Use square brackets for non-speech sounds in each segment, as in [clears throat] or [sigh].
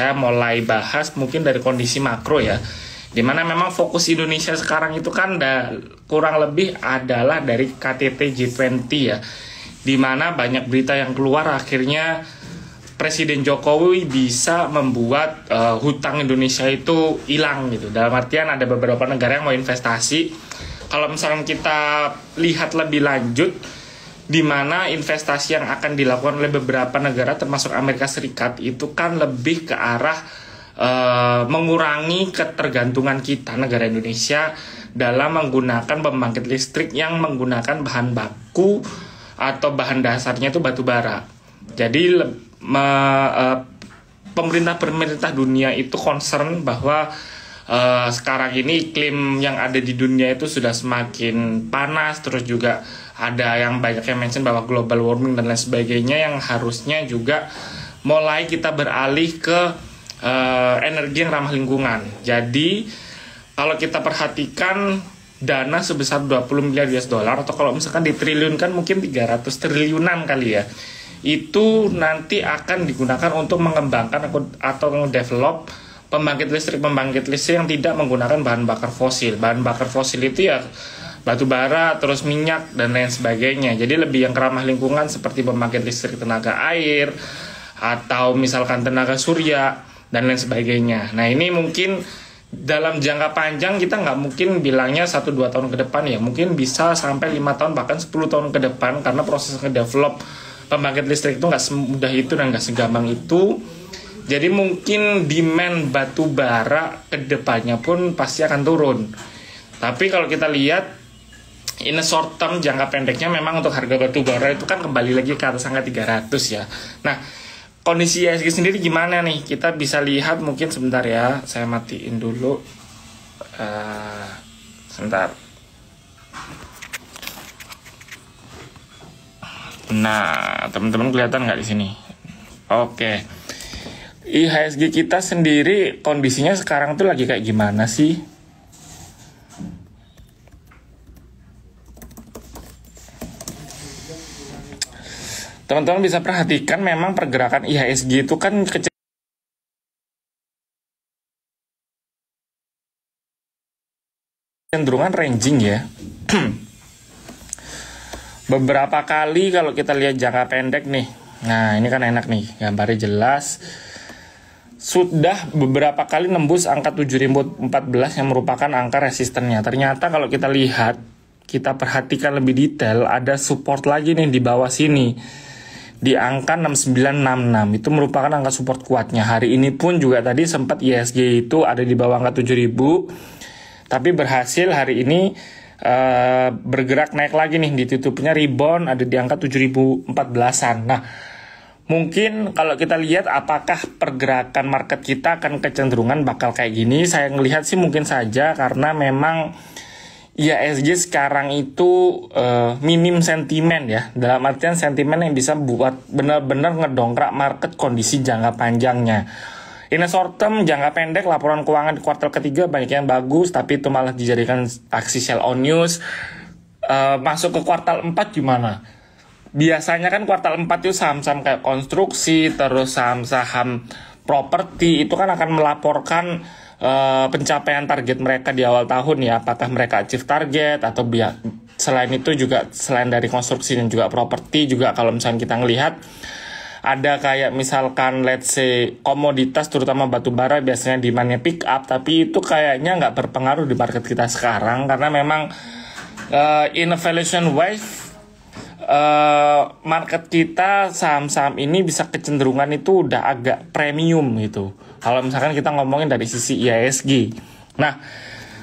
saya mulai bahas mungkin dari kondisi makro ya dimana memang fokus Indonesia sekarang itu kan da, kurang lebih adalah dari KTT G20 ya dimana banyak berita yang keluar akhirnya Presiden Jokowi bisa membuat uh, hutang Indonesia itu hilang gitu dalam artian ada beberapa negara yang mau investasi kalau misalnya kita lihat lebih lanjut di mana investasi yang akan dilakukan oleh beberapa negara termasuk Amerika Serikat itu kan lebih ke arah uh, mengurangi ketergantungan kita negara Indonesia dalam menggunakan pembangkit listrik yang menggunakan bahan baku atau bahan dasarnya itu batu bara. Jadi pemerintah eh, pemerintah pemerintah dunia itu concern bahwa uh, sekarang ini iklim yang ada di dunia itu sudah semakin panas terus juga ada yang banyak yang mention bahwa global warming dan lain sebagainya yang harusnya juga mulai kita beralih ke uh, energi yang ramah lingkungan. Jadi kalau kita perhatikan dana sebesar 20 miliar US dollar atau kalau misalkan ditriliunkan mungkin 300 triliunan kali ya itu nanti akan digunakan untuk mengembangkan atau develop pembangkit listrik pembangkit listrik yang tidak menggunakan bahan bakar fosil. Bahan bakar fosil itu ya batu bara, terus minyak dan lain sebagainya. Jadi lebih yang ramah lingkungan seperti pembangkit listrik tenaga air atau misalkan tenaga surya dan lain sebagainya. Nah, ini mungkin dalam jangka panjang kita nggak mungkin bilangnya 1-2 tahun ke depan ya mungkin bisa sampai lima tahun bahkan 10 tahun ke depan karena proses ngedevelop pembangkit listrik itu nggak semudah itu dan nggak segampang itu jadi mungkin demand batu bara kedepannya pun pasti akan turun. Tapi kalau kita lihat in a short term jangka pendeknya memang untuk harga batu bara itu kan kembali lagi ke atas angka 300 ya. Nah, kondisi ISG sendiri gimana nih? Kita bisa lihat mungkin sebentar ya. Saya matiin dulu. Uh, sebentar. Nah, teman-teman kelihatan nggak di sini? Oke. Okay. IHSG iya, kita sendiri kondisinya sekarang tuh lagi kayak gimana sih? Teman-teman bisa perhatikan memang pergerakan IHSG itu kan kecil cenderungan ranging ya. [clears throat] Beberapa kali kalau kita lihat jangka pendek nih. Nah, ini kan enak nih, gambarnya jelas sudah beberapa kali nembus angka 7014 yang merupakan angka resistennya. Ternyata kalau kita lihat, kita perhatikan lebih detail, ada support lagi nih di bawah sini. Di angka 6966 itu merupakan angka support kuatnya. Hari ini pun juga tadi sempat ISG itu ada di bawah angka 7000 tapi berhasil hari ini uh, bergerak naik lagi nih ditutupnya rebound ada di angka 7014-an. Nah, mungkin kalau kita lihat apakah pergerakan market kita akan kecenderungan bakal kayak gini saya melihat sih mungkin saja karena memang IASG sekarang itu uh, minim sentimen ya dalam artian sentimen yang bisa buat benar-benar ngedongkrak market kondisi jangka panjangnya In a short term, jangka pendek, laporan keuangan di kuartal ketiga banyak yang bagus, tapi itu malah dijadikan aksi sell on news. Uh, masuk ke kuartal 4 gimana? biasanya kan kuartal 4 itu saham-saham kayak konstruksi terus saham-saham properti itu kan akan melaporkan uh, pencapaian target mereka di awal tahun ya apakah mereka achieve target atau biar selain itu juga selain dari konstruksi dan juga properti juga kalau misalnya kita ngelihat ada kayak misalkan let's say komoditas terutama batu bara biasanya demandnya pick up tapi itu kayaknya nggak berpengaruh di market kita sekarang karena memang uh, in evaluation wise Eh, market kita saham-saham ini bisa kecenderungan itu udah agak premium gitu. Kalau misalkan kita ngomongin dari sisi IISG. Nah,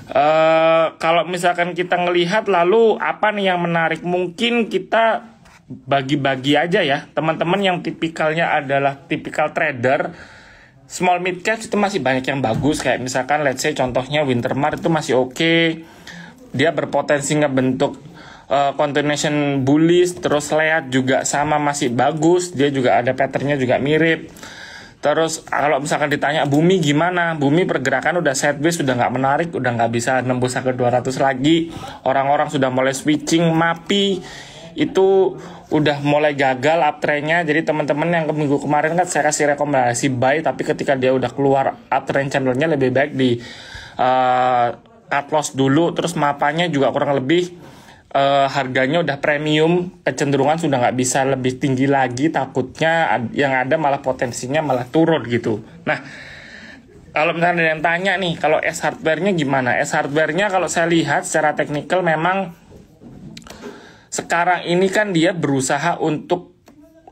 Uh, kalau misalkan kita ngelihat lalu apa nih yang menarik mungkin kita bagi-bagi aja ya teman-teman yang tipikalnya adalah tipikal trader small mid cap itu masih banyak yang bagus kayak misalkan let's say contohnya Wintermar itu masih oke okay. dia berpotensi ngebentuk uh, eh, continuation bullish terus lead juga sama masih bagus dia juga ada patternnya juga mirip terus kalau misalkan ditanya bumi gimana bumi pergerakan udah sideways sudah nggak menarik udah nggak bisa nembus ke 200 lagi orang-orang sudah mulai switching mapi itu udah mulai gagal uptrendnya jadi teman-teman yang ke minggu kemarin kan saya kasih rekomendasi buy tapi ketika dia udah keluar uptrend channelnya lebih baik di uh, eh, cut loss dulu terus mapanya juga kurang lebih uh, harganya udah premium, kecenderungan sudah nggak bisa lebih tinggi lagi, takutnya yang ada malah potensinya malah turun gitu. Nah, kalau misalnya ada yang tanya nih, kalau S hardware-nya gimana? S hardware-nya kalau saya lihat secara teknikal memang sekarang ini kan dia berusaha untuk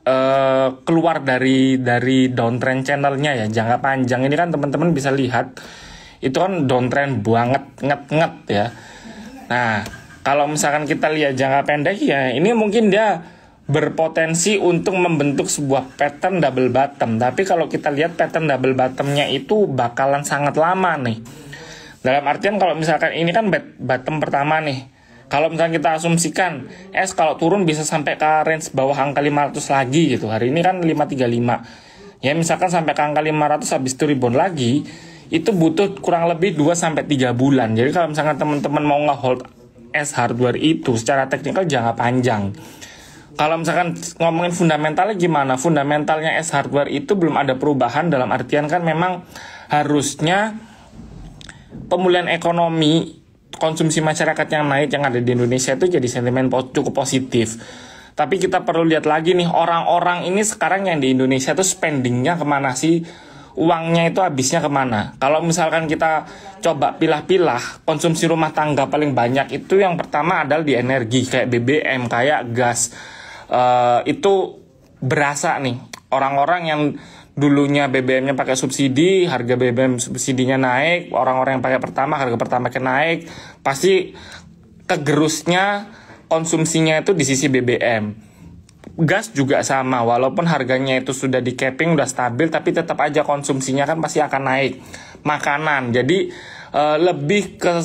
uh, keluar dari dari downtrend channelnya ya jangka panjang ini kan teman-teman bisa lihat itu kan downtrend banget nget nget ya nah kalau misalkan kita lihat jangka pendek ya ini mungkin dia berpotensi untuk membentuk sebuah pattern double bottom. Tapi kalau kita lihat pattern double bottomnya itu bakalan sangat lama nih. Dalam artian kalau misalkan ini kan bottom pertama nih. Kalau misalkan kita asumsikan S kalau turun bisa sampai ke range bawah angka 500 lagi gitu. Hari ini kan 535. Ya misalkan sampai ke angka 500 habis itu rebound lagi itu butuh kurang lebih 2 sampai 3 bulan. Jadi kalau misalkan teman-teman mau nge-hold S hardware itu secara teknikal jangka panjang. Kalau misalkan ngomongin fundamentalnya gimana? Fundamentalnya S hardware itu belum ada perubahan dalam artian kan memang harusnya pemulihan ekonomi konsumsi masyarakat yang naik yang ada di Indonesia itu jadi sentimen cukup positif. Tapi kita perlu lihat lagi nih orang-orang ini sekarang yang di Indonesia itu spendingnya kemana sih? uangnya itu habisnya kemana. Kalau misalkan kita coba pilah-pilah konsumsi rumah tangga paling banyak itu yang pertama adalah di energi kayak BBM, kayak gas. Uh, itu berasa nih orang-orang yang dulunya BBM-nya pakai subsidi, harga BBM subsidinya naik, orang-orang yang pakai pertama harga pertama ke naik, pasti kegerusnya konsumsinya itu di sisi BBM gas juga sama walaupun harganya itu sudah di capping udah stabil tapi tetap aja konsumsinya kan pasti akan naik makanan jadi uh, lebih ke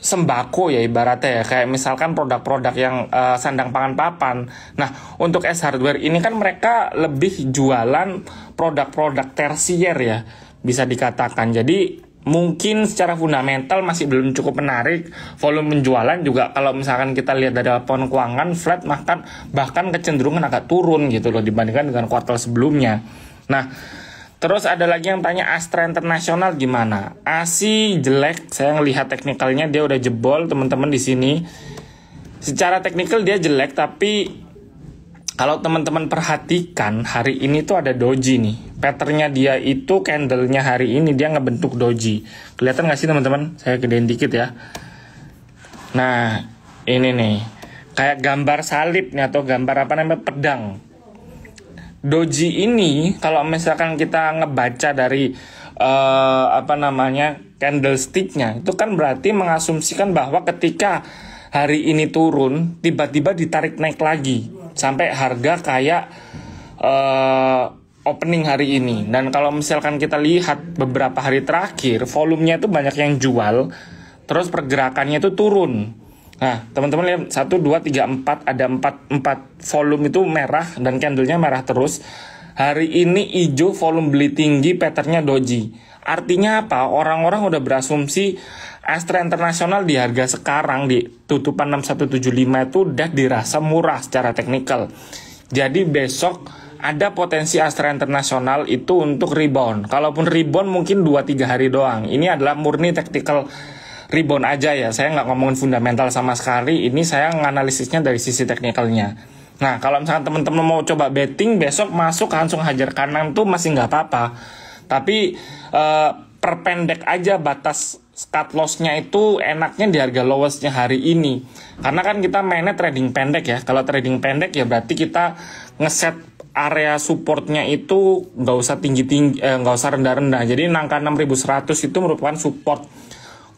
sembako ya ibaratnya ya kayak misalkan produk-produk yang uh, sandang pangan papan. Nah, untuk S hardware ini kan mereka lebih jualan produk-produk tersier ya bisa dikatakan. Jadi mungkin secara fundamental masih belum cukup menarik volume penjualan juga kalau misalkan kita lihat dari laporan keuangan flat bahkan bahkan kecenderungan agak turun gitu loh dibandingkan dengan kuartal sebelumnya nah terus ada lagi yang tanya Astra Internasional gimana ASI jelek saya ngelihat teknikalnya dia udah jebol teman-teman di sini secara teknikal dia jelek tapi kalau teman-teman perhatikan hari ini tuh ada doji nih. Patternnya dia itu candlenya hari ini dia ngebentuk doji. Kelihatan nggak sih teman-teman? Saya gedein dikit ya. Nah ini nih kayak gambar salib nih atau gambar apa namanya pedang. Doji ini kalau misalkan kita ngebaca dari uh, apa namanya candlesticknya itu kan berarti mengasumsikan bahwa ketika hari ini turun tiba-tiba ditarik naik lagi sampai harga kayak uh, opening hari ini. Dan kalau misalkan kita lihat beberapa hari terakhir, volumenya itu banyak yang jual, terus pergerakannya itu turun. Nah, teman-teman lihat 1 2 3 4 ada 4 4 volume itu merah dan candlenya merah terus. Hari ini hijau volume beli tinggi patternnya doji. Artinya apa? Orang-orang udah berasumsi Astra Internasional di harga sekarang di tutupan 6175 itu udah dirasa murah secara teknikal. Jadi besok ada potensi Astra Internasional itu untuk rebound. Kalaupun rebound mungkin 2-3 hari doang. Ini adalah murni tactical rebound aja ya. Saya nggak ngomongin fundamental sama sekali. Ini saya menganalisisnya dari sisi teknikalnya. Nah, kalau misalkan teman-teman mau coba betting, besok masuk langsung hajar kanan tuh masih nggak apa-apa. Tapi uh, perpendek aja batas start lossnya itu enaknya di harga lowestnya hari ini karena kan kita mainnya trading pendek ya kalau trading pendek ya berarti kita ngeset area supportnya itu nggak usah tinggi tinggi eh, nggak eh, usah rendah rendah jadi nangka 6100 itu merupakan support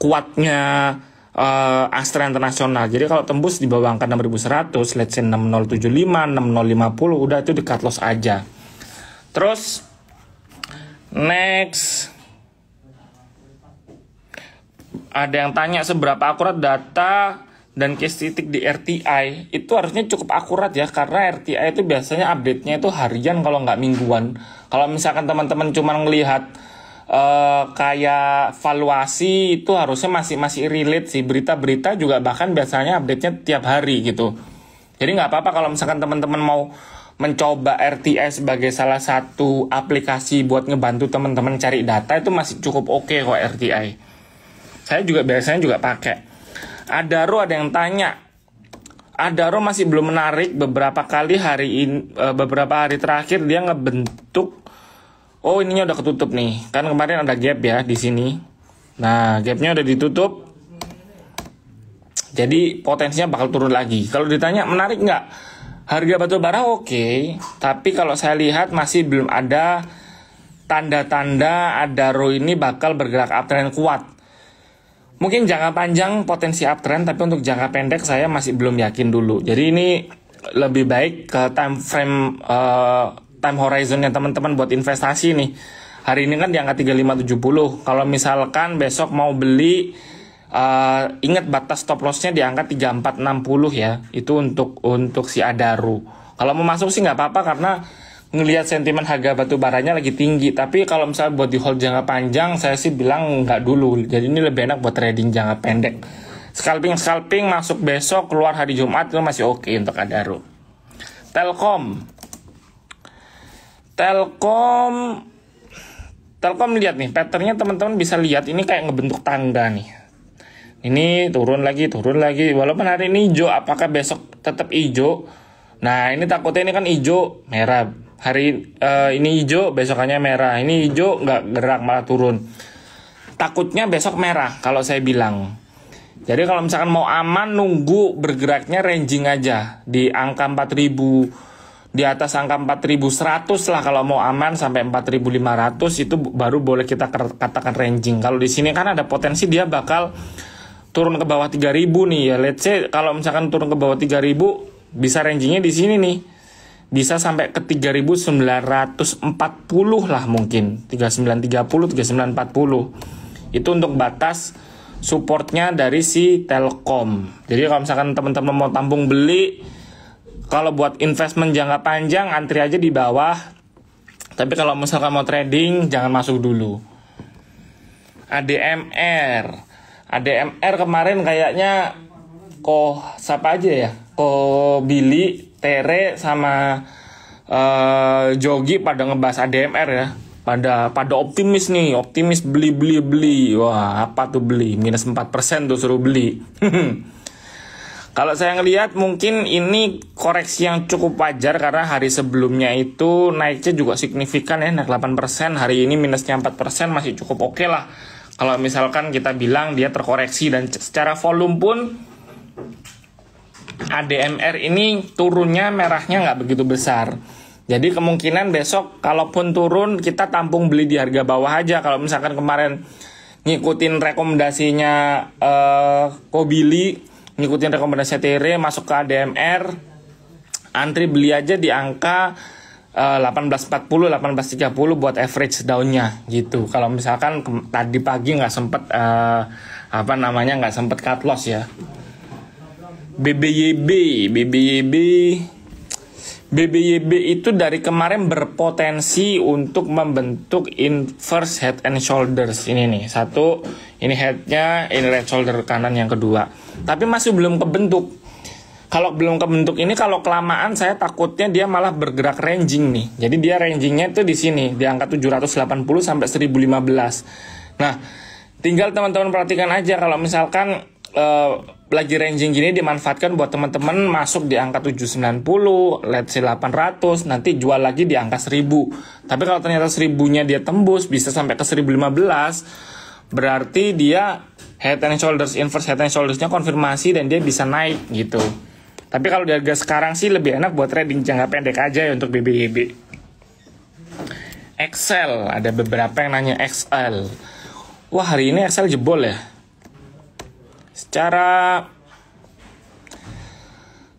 kuatnya uh, Astra Internasional. Jadi kalau tembus di bawah angka 6100, let's say 6075, 6050, udah itu di loss aja. Terus next ada yang tanya seberapa akurat data dan case titik di RTI itu harusnya cukup akurat ya karena RTI itu biasanya update-nya itu harian kalau nggak mingguan. Kalau misalkan teman-teman cuma melihat uh, eh, kayak valuasi itu harusnya masih masih relate sih berita-berita juga bahkan biasanya update-nya tiap hari gitu. Jadi nggak apa-apa kalau misalkan teman-teman mau mencoba RTS sebagai salah satu aplikasi buat ngebantu teman-teman cari data itu masih cukup oke okay kok RTI. Saya juga biasanya juga pakai. Adaro ada yang tanya. Adaro masih belum menarik beberapa kali hari ini eh, beberapa hari terakhir dia ngebentuk Oh, ininya udah ketutup nih. Kan kemarin ada gap ya di sini. Nah, gapnya udah ditutup. Jadi potensinya bakal turun lagi. Kalau ditanya menarik nggak? Harga batu bara oke, okay, tapi kalau saya lihat masih belum ada tanda-tanda Adaro ini bakal bergerak uptrend kuat. Mungkin jangka panjang potensi uptrend, tapi untuk jangka pendek saya masih belum yakin dulu. Jadi ini lebih baik ke time frame uh, time yang teman-teman buat investasi nih. Hari ini kan di angka 3570. Kalau misalkan besok mau beli uh, ingat batas stop lossnya di angka 3460 ya. Itu untuk untuk si Adaru. Kalau mau masuk sih nggak apa-apa karena ngelihat sentimen harga batu baranya lagi tinggi tapi kalau misalnya buat di hold jangka panjang saya sih bilang nggak dulu jadi ini lebih enak buat trading jangka pendek scalping scalping masuk besok keluar hari Jumat itu masih oke okay untuk Adaro Telkom Telkom Telkom lihat nih patternnya teman-teman bisa lihat ini kayak ngebentuk tangga nih ini turun lagi turun lagi walaupun hari ini hijau apakah besok tetap hijau nah ini takutnya ini kan hijau merah hari uh, ini hijau besoknya merah ini hijau nggak gerak malah turun takutnya besok merah kalau saya bilang jadi kalau misalkan mau aman nunggu bergeraknya ranging aja di angka 4000 di atas angka 4100 lah kalau mau aman sampai 4500 itu baru boleh kita katakan ranging. Kalau di sini kan ada potensi dia bakal turun ke bawah 3000 nih ya. Let's say kalau misalkan turun ke bawah 3000 bisa rangingnya di sini nih bisa sampai ke 3940 lah mungkin 3930 3940 itu untuk batas supportnya dari si Telkom jadi kalau misalkan teman-teman mau tampung beli kalau buat investment jangka panjang antri aja di bawah tapi kalau misalkan mau trading jangan masuk dulu ADMR ADMR kemarin kayaknya kok siapa aja ya kok Billy Tere sama uh, Jogi pada ngebahas ADMR ya pada pada optimis nih optimis beli beli beli wah apa tuh beli minus 4% tuh suruh beli [laughs] kalau saya ngelihat mungkin ini koreksi yang cukup wajar karena hari sebelumnya itu naiknya juga signifikan ya naik 8% hari ini minusnya 4% masih cukup oke okay lah kalau misalkan kita bilang dia terkoreksi dan secara volume pun ADMR ini turunnya merahnya nggak begitu besar. Jadi kemungkinan besok kalaupun turun kita tampung beli di harga bawah aja. Kalau misalkan kemarin ngikutin rekomendasinya uh, Kobili, ngikutin rekomendasi Tere masuk ke ADMR, antri beli aja di angka uh, 1840, 1830 buat average daunnya gitu. Kalau misalkan tadi pagi nggak sempet uh, apa namanya nggak sempet cut loss ya. BBYB, BBYB, BBYB itu dari kemarin berpotensi untuk membentuk inverse head and shoulders ini nih satu ini headnya ini head shoulder kanan yang kedua tapi masih belum kebentuk kalau belum kebentuk ini kalau kelamaan saya takutnya dia malah bergerak ranging nih jadi dia rangingnya itu di sini di angka 780 sampai 1015 nah tinggal teman-teman perhatikan aja kalau misalkan uh, lagi ranging gini dimanfaatkan buat teman-teman masuk di angka 790, let's say 800, nanti jual lagi di angka 1000. Tapi kalau ternyata 1000-nya dia tembus bisa sampai ke 1015, berarti dia head and shoulders inverse head and shoulders-nya konfirmasi dan dia bisa naik gitu. Tapi kalau di harga sekarang sih lebih enak buat trading jangka pendek aja ya untuk BBYB. E Excel, ada beberapa yang nanya XL. Wah, hari ini Excel jebol ya secara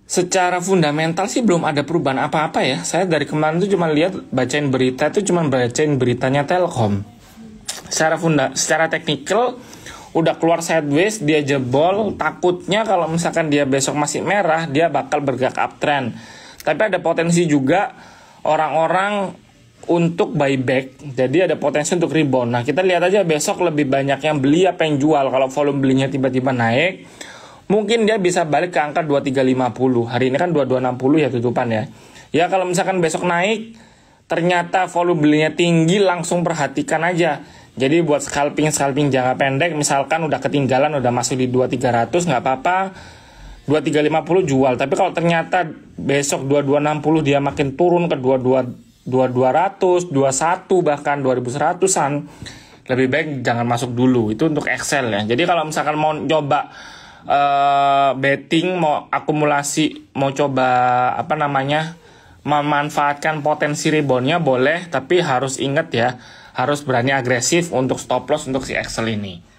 secara fundamental sih belum ada perubahan apa-apa ya. Saya dari kemarin tuh cuma lihat bacain berita itu cuma bacain beritanya Telkom. Secara funda, secara teknikal udah keluar sideways dia jebol takutnya kalau misalkan dia besok masih merah dia bakal bergerak uptrend tapi ada potensi juga orang-orang untuk buyback. Jadi ada potensi untuk rebound. Nah, kita lihat aja besok lebih banyak yang beli apa yang jual. Kalau volume belinya tiba-tiba naik, mungkin dia bisa balik ke angka 2350. Hari ini kan 2260 ya tutupan ya. Ya kalau misalkan besok naik, ternyata volume belinya tinggi, langsung perhatikan aja. Jadi buat scalping scalping jangka pendek, misalkan udah ketinggalan, udah masuk di 2300 nggak apa-apa. 2350 jual, tapi kalau ternyata besok 2260 dia makin turun ke 22 2200, 21 bahkan 2100-an lebih baik jangan masuk dulu itu untuk Excel ya. Jadi kalau misalkan mau coba uh, eh, betting, mau akumulasi, mau coba apa namanya memanfaatkan potensi reboundnya boleh, tapi harus ingat ya harus berani agresif untuk stop loss untuk si Excel ini.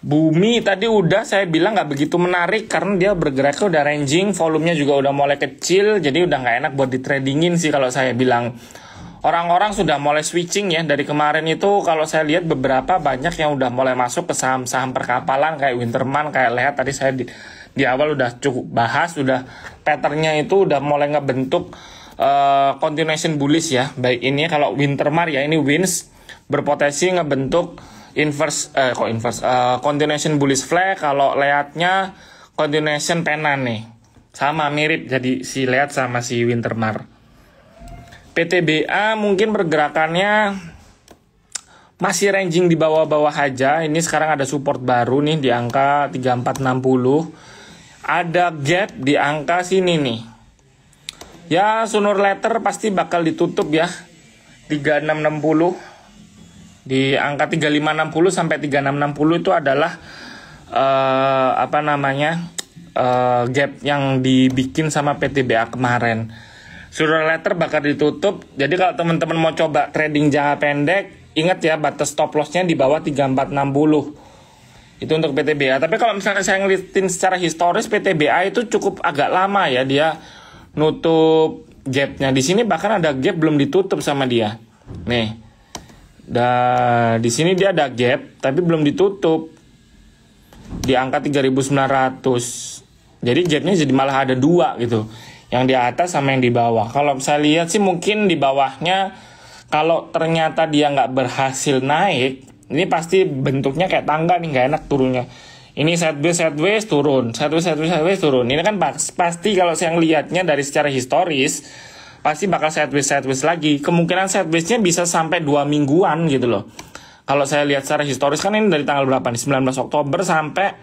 Bumi tadi udah saya bilang nggak begitu menarik karena dia bergeraknya udah ranging, volumenya juga udah mulai kecil, jadi udah nggak enak buat ditradingin sih kalau saya bilang. Orang-orang sudah mulai switching ya dari kemarin itu kalau saya lihat beberapa banyak yang udah mulai masuk ke saham-saham perkapalan kayak Winterman kayak lihat tadi saya di, di awal udah cukup bahas sudah patternnya itu udah mulai ngebentuk uh, continuation bullish ya baik ini kalau Wintermar ya ini wins berpotensi ngebentuk inverse eh kok inverse uh, continuation bullish flag kalau lihatnya continuation pena nih sama mirip jadi si lihat sama si wintermar PTBA mungkin pergerakannya masih ranging di bawah-bawah aja. Ini sekarang ada support baru nih di angka 3460. Ada gap di angka sini nih. Ya, sooner letter pasti bakal ditutup ya. 3660 di angka 3560 sampai 3660 itu adalah uh, apa namanya? Uh, gap yang dibikin sama PTBA kemarin. Suruh letter bakal ditutup. Jadi kalau teman-teman mau coba trading jangka pendek, ingat ya batas stop lossnya di bawah 3460. Itu untuk PTBA. Tapi kalau misalnya saya ngelitin secara historis PTBA itu cukup agak lama ya dia nutup gapnya. Di sini bahkan ada gap belum ditutup sama dia. Nih, Nah, di sini dia ada gap tapi belum ditutup. Di angka 3900. Jadi gapnya jadi malah ada dua gitu. Yang di atas sama yang di bawah. Kalau saya lihat sih mungkin di bawahnya kalau ternyata dia nggak berhasil naik, ini pasti bentuknya kayak tangga nih nggak enak turunnya. Ini sideways sideways turun, sideways sideways sideways turun. Ini kan pasti kalau saya lihatnya dari secara historis pasti bakal sideways sideways lagi. Kemungkinan nya bisa sampai dua mingguan gitu loh. Kalau saya lihat secara historis kan ini dari tanggal berapa nih? 19 Oktober sampai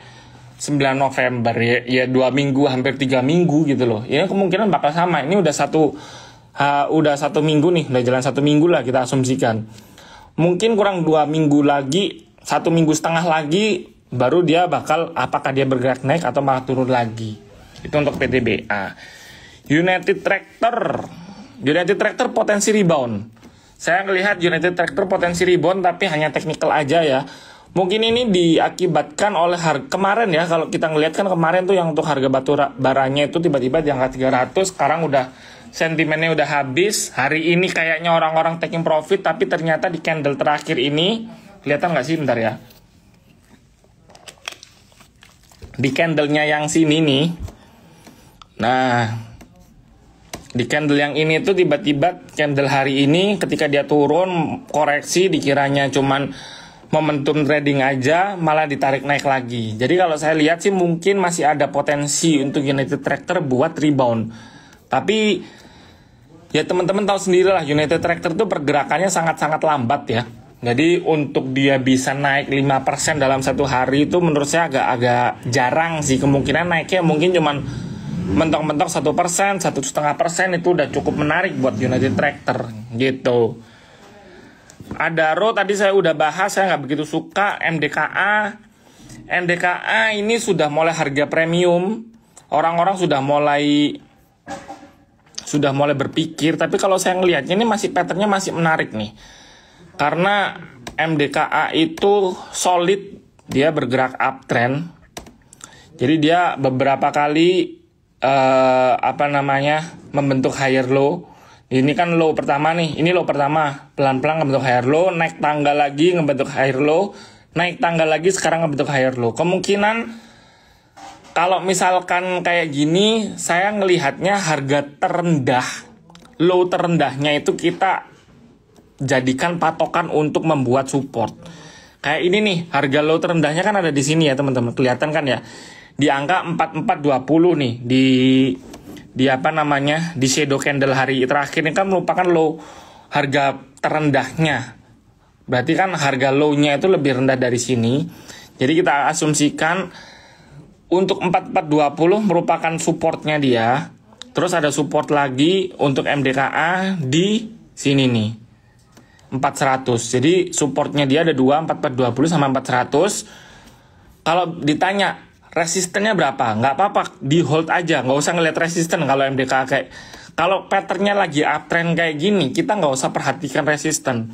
9 November ya, ya dua minggu hampir tiga minggu gitu loh ya kemungkinan bakal sama ini udah satu uh, udah satu minggu nih udah jalan satu minggu lah kita asumsikan mungkin kurang dua minggu lagi satu minggu setengah lagi baru dia bakal apakah dia bergerak naik atau malah turun lagi itu untuk PTBA United Tractor United Tractor potensi rebound. Saya melihat United Tractor potensi rebound tapi hanya teknikal aja ya. Mungkin ini diakibatkan oleh harga kemarin ya kalau kita ngelihat kan kemarin tuh yang untuk harga batu baranya itu tiba-tiba di angka 300 sekarang udah sentimennya udah habis. Hari ini kayaknya orang-orang taking profit tapi ternyata di candle terakhir ini kelihatan nggak sih bentar ya. Di candlenya yang sini nih. Nah, di candle yang ini tuh tiba-tiba candle hari ini ketika dia turun koreksi dikiranya cuman momentum trading aja malah ditarik naik lagi. Jadi kalau saya lihat sih mungkin masih ada potensi untuk United Tractor buat rebound. Tapi ya teman-teman tahu sendiri lah United Tractor tuh pergerakannya sangat-sangat lambat ya. Jadi untuk dia bisa naik 5% dalam satu hari itu menurut saya agak-agak jarang sih kemungkinan naiknya mungkin cuman mentok-mentok satu persen satu setengah persen itu udah cukup menarik buat United Tractor gitu ada row tadi saya udah bahas saya nggak begitu suka MDKA MDKA ini sudah mulai harga premium orang-orang sudah mulai sudah mulai berpikir tapi kalau saya ngelihatnya ini masih patternnya masih menarik nih karena MDKA itu solid dia bergerak uptrend jadi dia beberapa kali uh, apa namanya membentuk higher low ini kan low pertama nih ini low pertama pelan-pelan ngebentuk higher low naik tangga lagi ngebentuk higher low naik tangga lagi sekarang ngebentuk higher low kemungkinan kalau misalkan kayak gini saya melihatnya harga terendah low terendahnya itu kita jadikan patokan untuk membuat support kayak ini nih harga low terendahnya kan ada di sini ya teman-teman kelihatan kan ya di angka 4420 nih di di apa namanya di shadow candle hari terakhir ini kan merupakan low harga terendahnya berarti kan harga low-nya itu lebih rendah dari sini jadi kita asumsikan untuk 4420 merupakan supportnya dia terus ada support lagi untuk MDKA di sini nih 400 jadi supportnya dia ada 2 4420 sama 400 kalau ditanya resistennya berapa nggak apa-apa di hold aja nggak usah ngeliat resisten kalau MDK kayak kalau patternnya lagi uptrend kayak gini kita nggak usah perhatikan resisten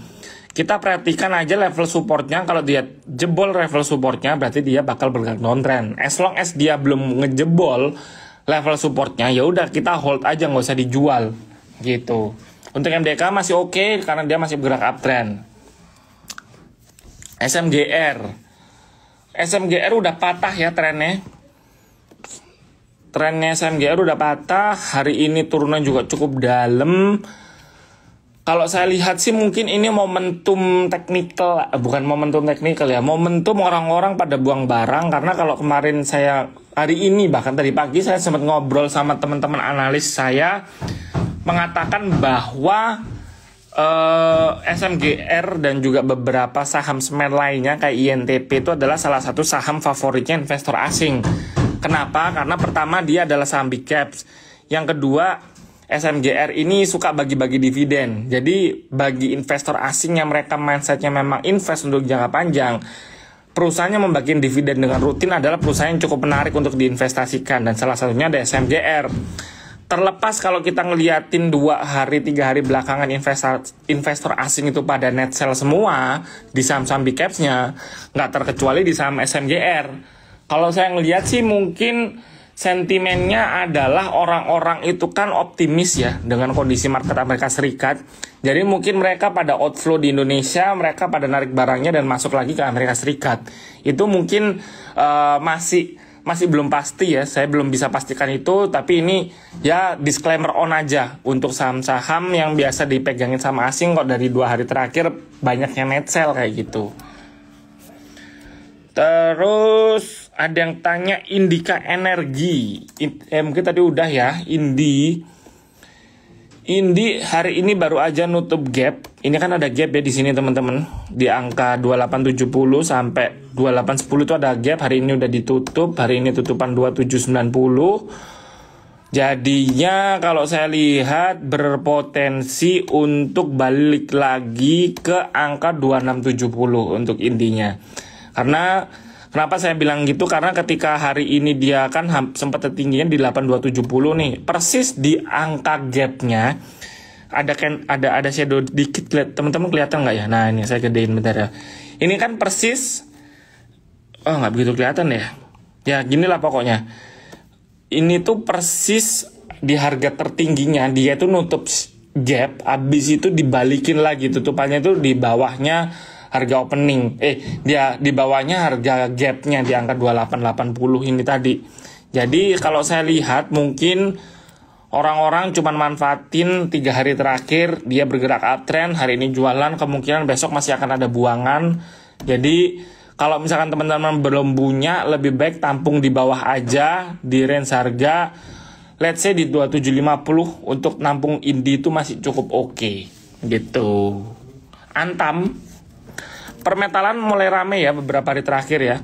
kita perhatikan aja level supportnya kalau dia jebol level supportnya berarti dia bakal bergerak downtrend as long as dia belum ngejebol level supportnya ya udah kita hold aja nggak usah dijual gitu untuk MDK masih oke okay, karena dia masih bergerak uptrend SMGR SMGR udah patah ya trennya. Trennya SMGR udah patah, hari ini turunan juga cukup dalam. Kalau saya lihat sih mungkin ini momentum teknikal, eh, bukan momentum teknikal ya, momentum orang-orang pada buang barang karena kalau kemarin saya hari ini bahkan tadi pagi saya sempat ngobrol sama teman-teman analis saya mengatakan bahwa Eh, SMGR dan juga beberapa saham semen lainnya kayak INTP itu adalah salah satu saham favoritnya investor asing. Kenapa? Karena pertama dia adalah saham big caps. Yang kedua, SMGR ini suka bagi-bagi dividen. Jadi bagi investor asing yang mereka mindsetnya memang invest untuk jangka panjang, perusahaannya membagi dividen dengan rutin adalah perusahaan yang cukup menarik untuk diinvestasikan dan salah satunya ada SMGR terlepas kalau kita ngeliatin dua hari tiga hari belakangan investor investor asing itu pada net sell semua di saham-saham big capsnya nggak terkecuali di saham SMGR. kalau saya ngeliat sih mungkin sentimennya adalah orang-orang itu kan optimis ya dengan kondisi market Amerika Serikat. Jadi mungkin mereka pada outflow di Indonesia, mereka pada narik barangnya dan masuk lagi ke Amerika Serikat. Itu mungkin uh, masih masih belum pasti ya, saya belum bisa pastikan itu, tapi ini ya disclaimer on aja untuk saham-saham yang biasa dipegangin sama asing kok dari dua hari terakhir banyaknya net sell kayak gitu. Terus ada yang tanya Indika Energi. eh, mungkin tadi udah ya, Indi. Indi hari ini baru aja nutup gap. Ini kan ada gap ya di sini teman-teman. Di angka 2870 sampai 2810 itu ada gap. Hari ini udah ditutup. Hari ini tutupan 2790. Jadinya kalau saya lihat berpotensi untuk balik lagi ke angka 2670 untuk intinya. Karena Kenapa saya bilang gitu? Karena ketika hari ini dia kan sempat tertingginya di 8270 nih, persis di angka gapnya ada kan ada ada shadow dikit teman-teman kelihatan nggak ya? Nah ini saya gedein bentar ya. Ini kan persis, oh nggak begitu kelihatan ya. Ya gini lah pokoknya. Ini tuh persis di harga tertingginya dia tuh nutup gap, abis itu dibalikin lagi tutupannya tuh di bawahnya harga opening eh dia di bawahnya harga gapnya di angka 2880 ini tadi jadi kalau saya lihat mungkin orang-orang cuma manfaatin tiga hari terakhir dia bergerak uptrend hari ini jualan kemungkinan besok masih akan ada buangan jadi kalau misalkan teman-teman belum punya lebih baik tampung di bawah aja di range harga let's say di 2750 untuk nampung indi itu masih cukup oke okay, gitu antam permetalan mulai rame ya beberapa hari terakhir ya.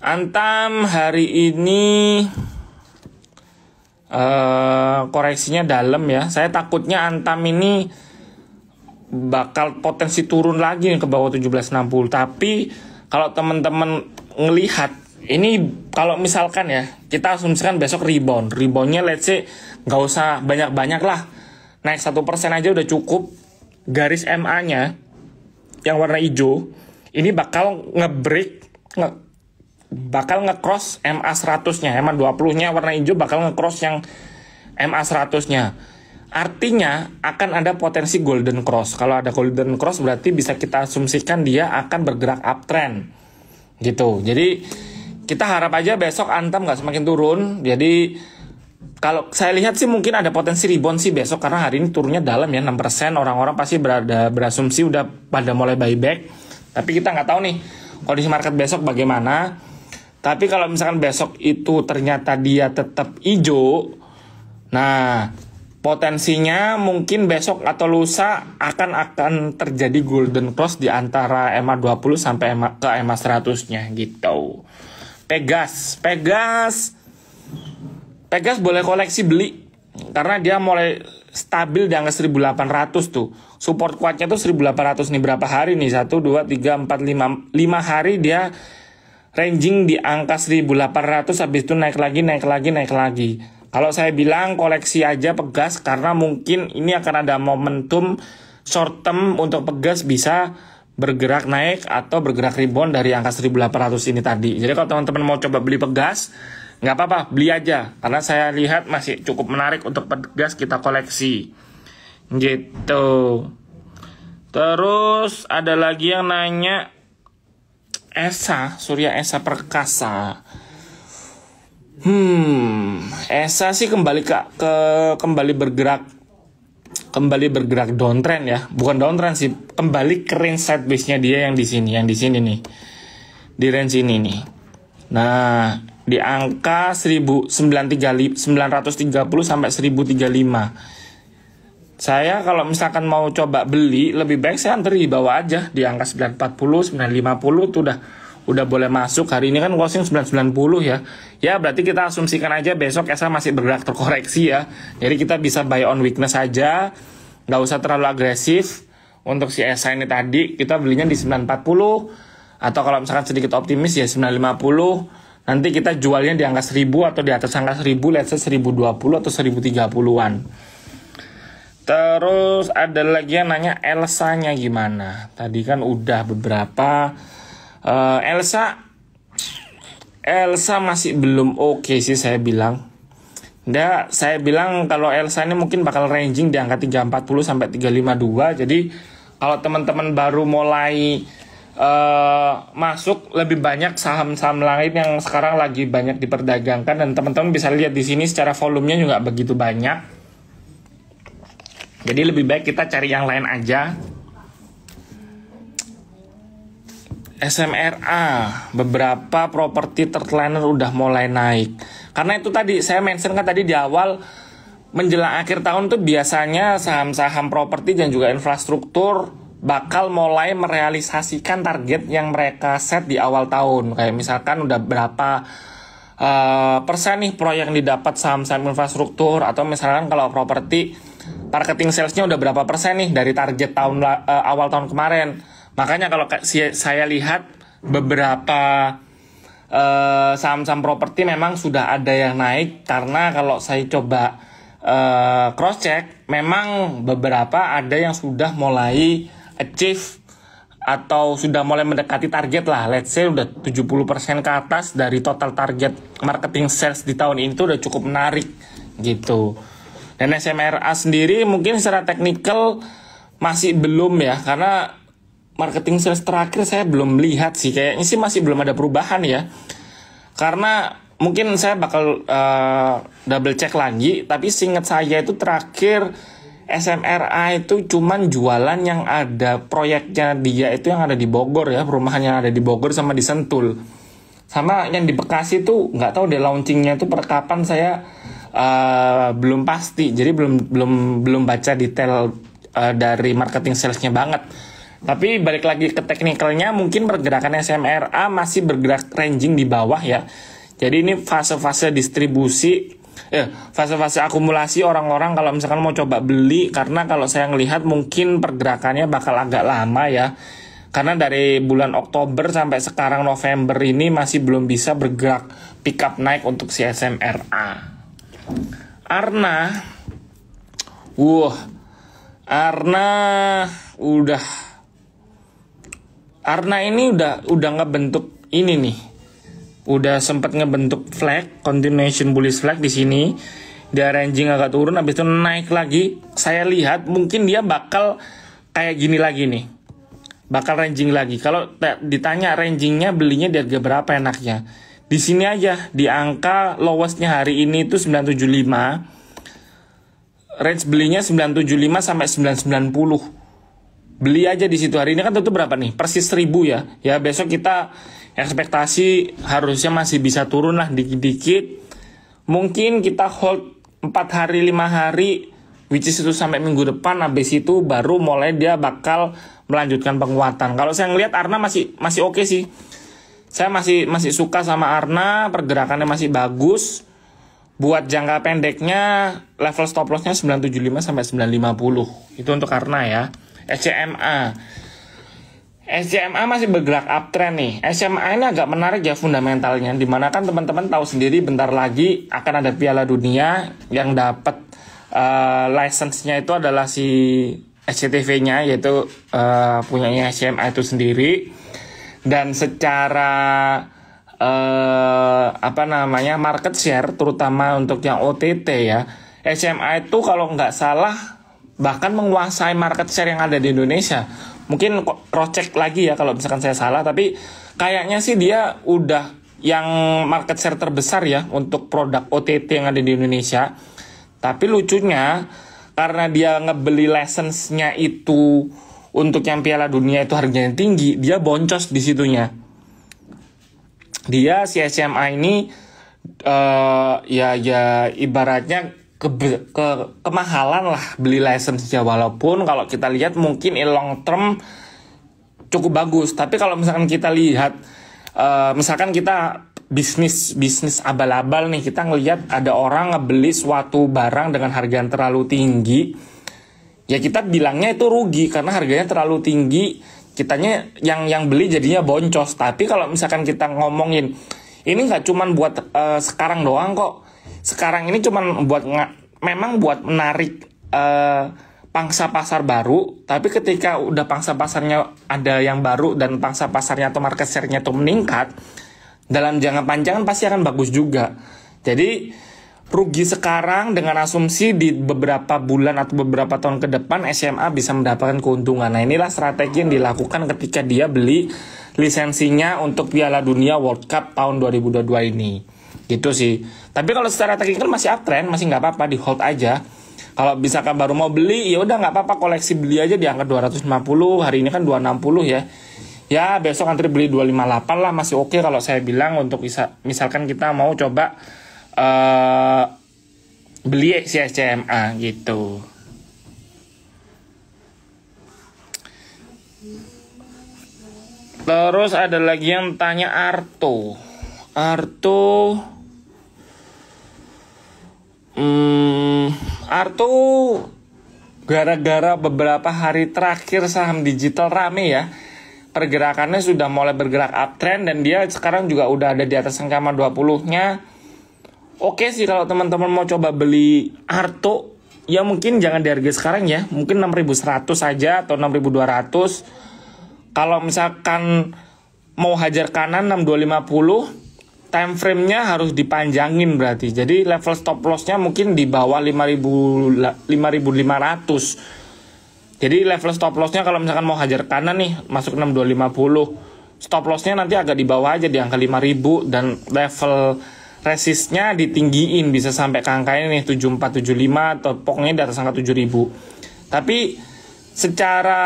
Antam hari ini uh, koreksinya dalam ya. Saya takutnya Antam ini bakal potensi turun lagi ke bawah 1760. Tapi kalau teman-teman ngelihat ini kalau misalkan ya kita asumsikan besok rebound, reboundnya let's say nggak usah banyak-banyak lah, naik satu persen aja udah cukup. Garis MA-nya yang warna hijau ini bakal ngebreak nge bakal ngecross MA 100-nya, MA 20-nya warna hijau bakal ngecross yang MA 100-nya. Artinya akan ada potensi golden cross. Kalau ada golden cross berarti bisa kita asumsikan dia akan bergerak uptrend. Gitu. Jadi kita harap aja besok antam nggak semakin turun. Jadi kalau saya lihat sih mungkin ada potensi rebound sih besok karena hari ini turunnya dalam ya 6% orang-orang pasti berada berasumsi udah pada mulai buyback tapi kita nggak tahu nih kondisi market besok bagaimana tapi kalau misalkan besok itu ternyata dia tetap hijau nah potensinya mungkin besok atau lusa akan akan terjadi golden cross di antara EMA 20 sampai EMA, ke EMA 100 nya gitu Pegas Pegas Pegas boleh koleksi beli karena dia mulai stabil di angka 1800 tuh. Support kuatnya tuh 1800 nih berapa hari nih? 1 2 3 4 5 5 hari dia ranging di angka 1800 habis itu naik lagi naik lagi naik lagi. Kalau saya bilang koleksi aja pegas karena mungkin ini akan ada momentum short term untuk pegas bisa bergerak naik atau bergerak rebound dari angka 1800 ini tadi. Jadi kalau teman-teman mau coba beli pegas nggak apa-apa beli aja karena saya lihat masih cukup menarik untuk petugas kita koleksi gitu terus ada lagi yang nanya Esa Surya Esa Perkasa hmm Esa sih kembali ke, ke kembali bergerak kembali bergerak downtrend ya bukan downtrend sih kembali ke range sideways-nya dia yang di sini yang di sini nih di range ini nih nah di angka 1930 sampai 1035. Saya kalau misalkan mau coba beli lebih baik saya antri bawa aja di angka 940 950 tuh udah udah boleh masuk. Hari ini kan closing 990 ya. Ya berarti kita asumsikan aja besok ESA masih bergerak terkoreksi ya. Jadi kita bisa buy on weakness aja. Nggak usah terlalu agresif. Untuk si ESA ini tadi kita belinya di 940 atau kalau misalkan sedikit optimis ya 950 Nanti kita jualnya di angka 1000 atau di atas angka 1000, let's say 1020 atau 1030-an. Terus ada lagi yang nanya Elsa-nya gimana? Tadi kan udah beberapa uh, Elsa Elsa masih belum oke okay sih saya bilang. Nggak, saya bilang kalau Elsa ini mungkin bakal ranging di angka 340 sampai 352. Jadi kalau teman-teman baru mulai Eh, masuk lebih banyak saham-saham lain yang sekarang lagi banyak diperdagangkan dan teman-teman bisa lihat di sini secara volumenya juga begitu banyak. Jadi lebih baik kita cari yang lain aja. SMRA beberapa properti tertelaner udah mulai naik. Karena itu tadi saya mention kan tadi di awal menjelang akhir tahun tuh biasanya saham-saham properti dan juga infrastruktur bakal mulai merealisasikan target yang mereka set di awal tahun. Kayak misalkan udah berapa uh, persen nih proyek yang didapat saham-saham infrastruktur atau misalkan kalau properti marketing salesnya udah berapa persen nih dari target tahun uh, awal tahun kemarin. Makanya kalau saya lihat beberapa uh, saham-saham properti memang sudah ada yang naik karena kalau saya coba uh, cross check memang beberapa ada yang sudah mulai achieve atau sudah mulai mendekati target lah. Let's say udah 70% ke atas dari total target marketing sales di tahun itu tuh udah cukup menarik gitu. Dan SMRA sendiri mungkin secara teknikal masih belum ya karena marketing sales terakhir saya belum lihat sih kayaknya sih masih belum ada perubahan ya. Karena mungkin saya bakal uh, double check lagi tapi seingat saya itu terakhir SMRA itu cuman jualan yang ada proyeknya dia itu yang ada di Bogor ya perumahan yang ada di Bogor sama di Sentul sama yang di Bekasi tuh nggak tahu deh launchingnya itu per kapan saya uh, belum pasti jadi belum belum belum baca detail uh, dari marketing salesnya banget tapi balik lagi ke teknikalnya mungkin pergerakan SMRA masih bergerak ranging di bawah ya. Jadi ini fase-fase distribusi ya fase-fase akumulasi orang-orang kalau misalkan mau coba beli karena kalau saya ngelihat mungkin pergerakannya bakal agak lama ya karena dari bulan Oktober sampai sekarang November ini masih belum bisa bergerak pick up naik untuk si SMRA. Arna, wah, wow, Arna udah, Arna ini udah udah ngebentuk ini nih udah sempat ngebentuk flag continuation bullish flag di sini dia ranging agak turun habis itu naik lagi saya lihat mungkin dia bakal kayak gini lagi nih bakal ranging lagi kalau ditanya rangingnya belinya di harga berapa enaknya di sini aja di angka lowestnya hari ini itu 975 range belinya 975 sampai 990 beli aja di situ hari ini kan tentu berapa nih persis 1000 ya ya besok kita ekspektasi harusnya masih bisa turun lah dikit-dikit mungkin kita hold 4 hari 5 hari which is itu sampai minggu depan habis itu baru mulai dia bakal melanjutkan penguatan kalau saya ngelihat Arna masih masih oke okay sih saya masih masih suka sama Arna pergerakannya masih bagus buat jangka pendeknya level stop lossnya 975 sampai 950 itu untuk Arna ya SCMA SCMA masih bergerak uptrend nih. SCMA ini agak menarik ya fundamentalnya, dimana kan teman-teman tahu sendiri bentar lagi akan ada Piala Dunia yang dapat uh, license-nya itu adalah si SCTV-nya yaitu uh, punyanya SCMA itu sendiri. Dan secara uh, apa namanya market share, terutama untuk yang OTT ya, SCMA itu kalau nggak salah bahkan menguasai market share yang ada di Indonesia mungkin cross check lagi ya kalau misalkan saya salah tapi kayaknya sih dia udah yang market share terbesar ya untuk produk OTT yang ada di Indonesia tapi lucunya karena dia ngebeli license itu untuk yang Piala Dunia itu harganya tinggi dia boncos di situnya dia si SMA ini uh, ya ya ibaratnya ke, ke kemahalan lah beli license-nya walaupun kalau kita lihat mungkin in long term cukup bagus tapi kalau misalkan kita lihat uh, misalkan kita bisnis bisnis abal-abal nih kita ngelihat ada orang ngebeli suatu barang dengan harga yang terlalu tinggi ya kita bilangnya itu rugi karena harganya terlalu tinggi kitanya yang yang beli jadinya boncos tapi kalau misalkan kita ngomongin ini nggak cuman buat uh, sekarang doang kok sekarang ini cuman buat memang buat menarik uh, pangsa pasar baru, tapi ketika udah pangsa pasarnya ada yang baru dan pangsa pasarnya atau market share-nya itu meningkat, dalam jangka panjang kan pasti akan bagus juga. Jadi rugi sekarang dengan asumsi di beberapa bulan atau beberapa tahun ke depan SMA bisa mendapatkan keuntungan. Nah inilah strategi yang dilakukan ketika dia beli lisensinya untuk Piala Dunia World Cup tahun 2022 ini. Gitu sih. Tapi kalau secara teknikal masih uptrend, masih nggak apa-apa di hold aja. Kalau misalkan baru mau beli, ya udah nggak apa-apa koleksi beli aja di angka 250, hari ini kan 260 ya. Ya besok antri beli 258 lah masih oke okay kalau saya bilang untuk bisa misalkan kita mau coba uh, beli si SCMA gitu. Terus ada lagi yang tanya Arto. Arto Hmm, Arto gara-gara beberapa hari terakhir saham digital rame ya. Pergerakannya sudah mulai bergerak uptrend dan dia sekarang juga udah ada di atas angka 20-nya. Oke sih kalau teman-teman mau coba beli Arto ya mungkin jangan di harga sekarang ya. Mungkin 6.100 saja atau 6.200. Kalau misalkan mau hajar kanan 6250 time frame-nya harus dipanjangin berarti. Jadi level stop loss-nya mungkin di bawah 5500. Jadi level stop loss-nya kalau misalkan mau hajar kanan nih masuk 6250. Stop loss-nya nanti agak di bawah aja di angka 5000 dan level resistnya ditinggiin bisa sampai ke angka ini nih 7475 atau pokoknya di atas angka 7000. Tapi secara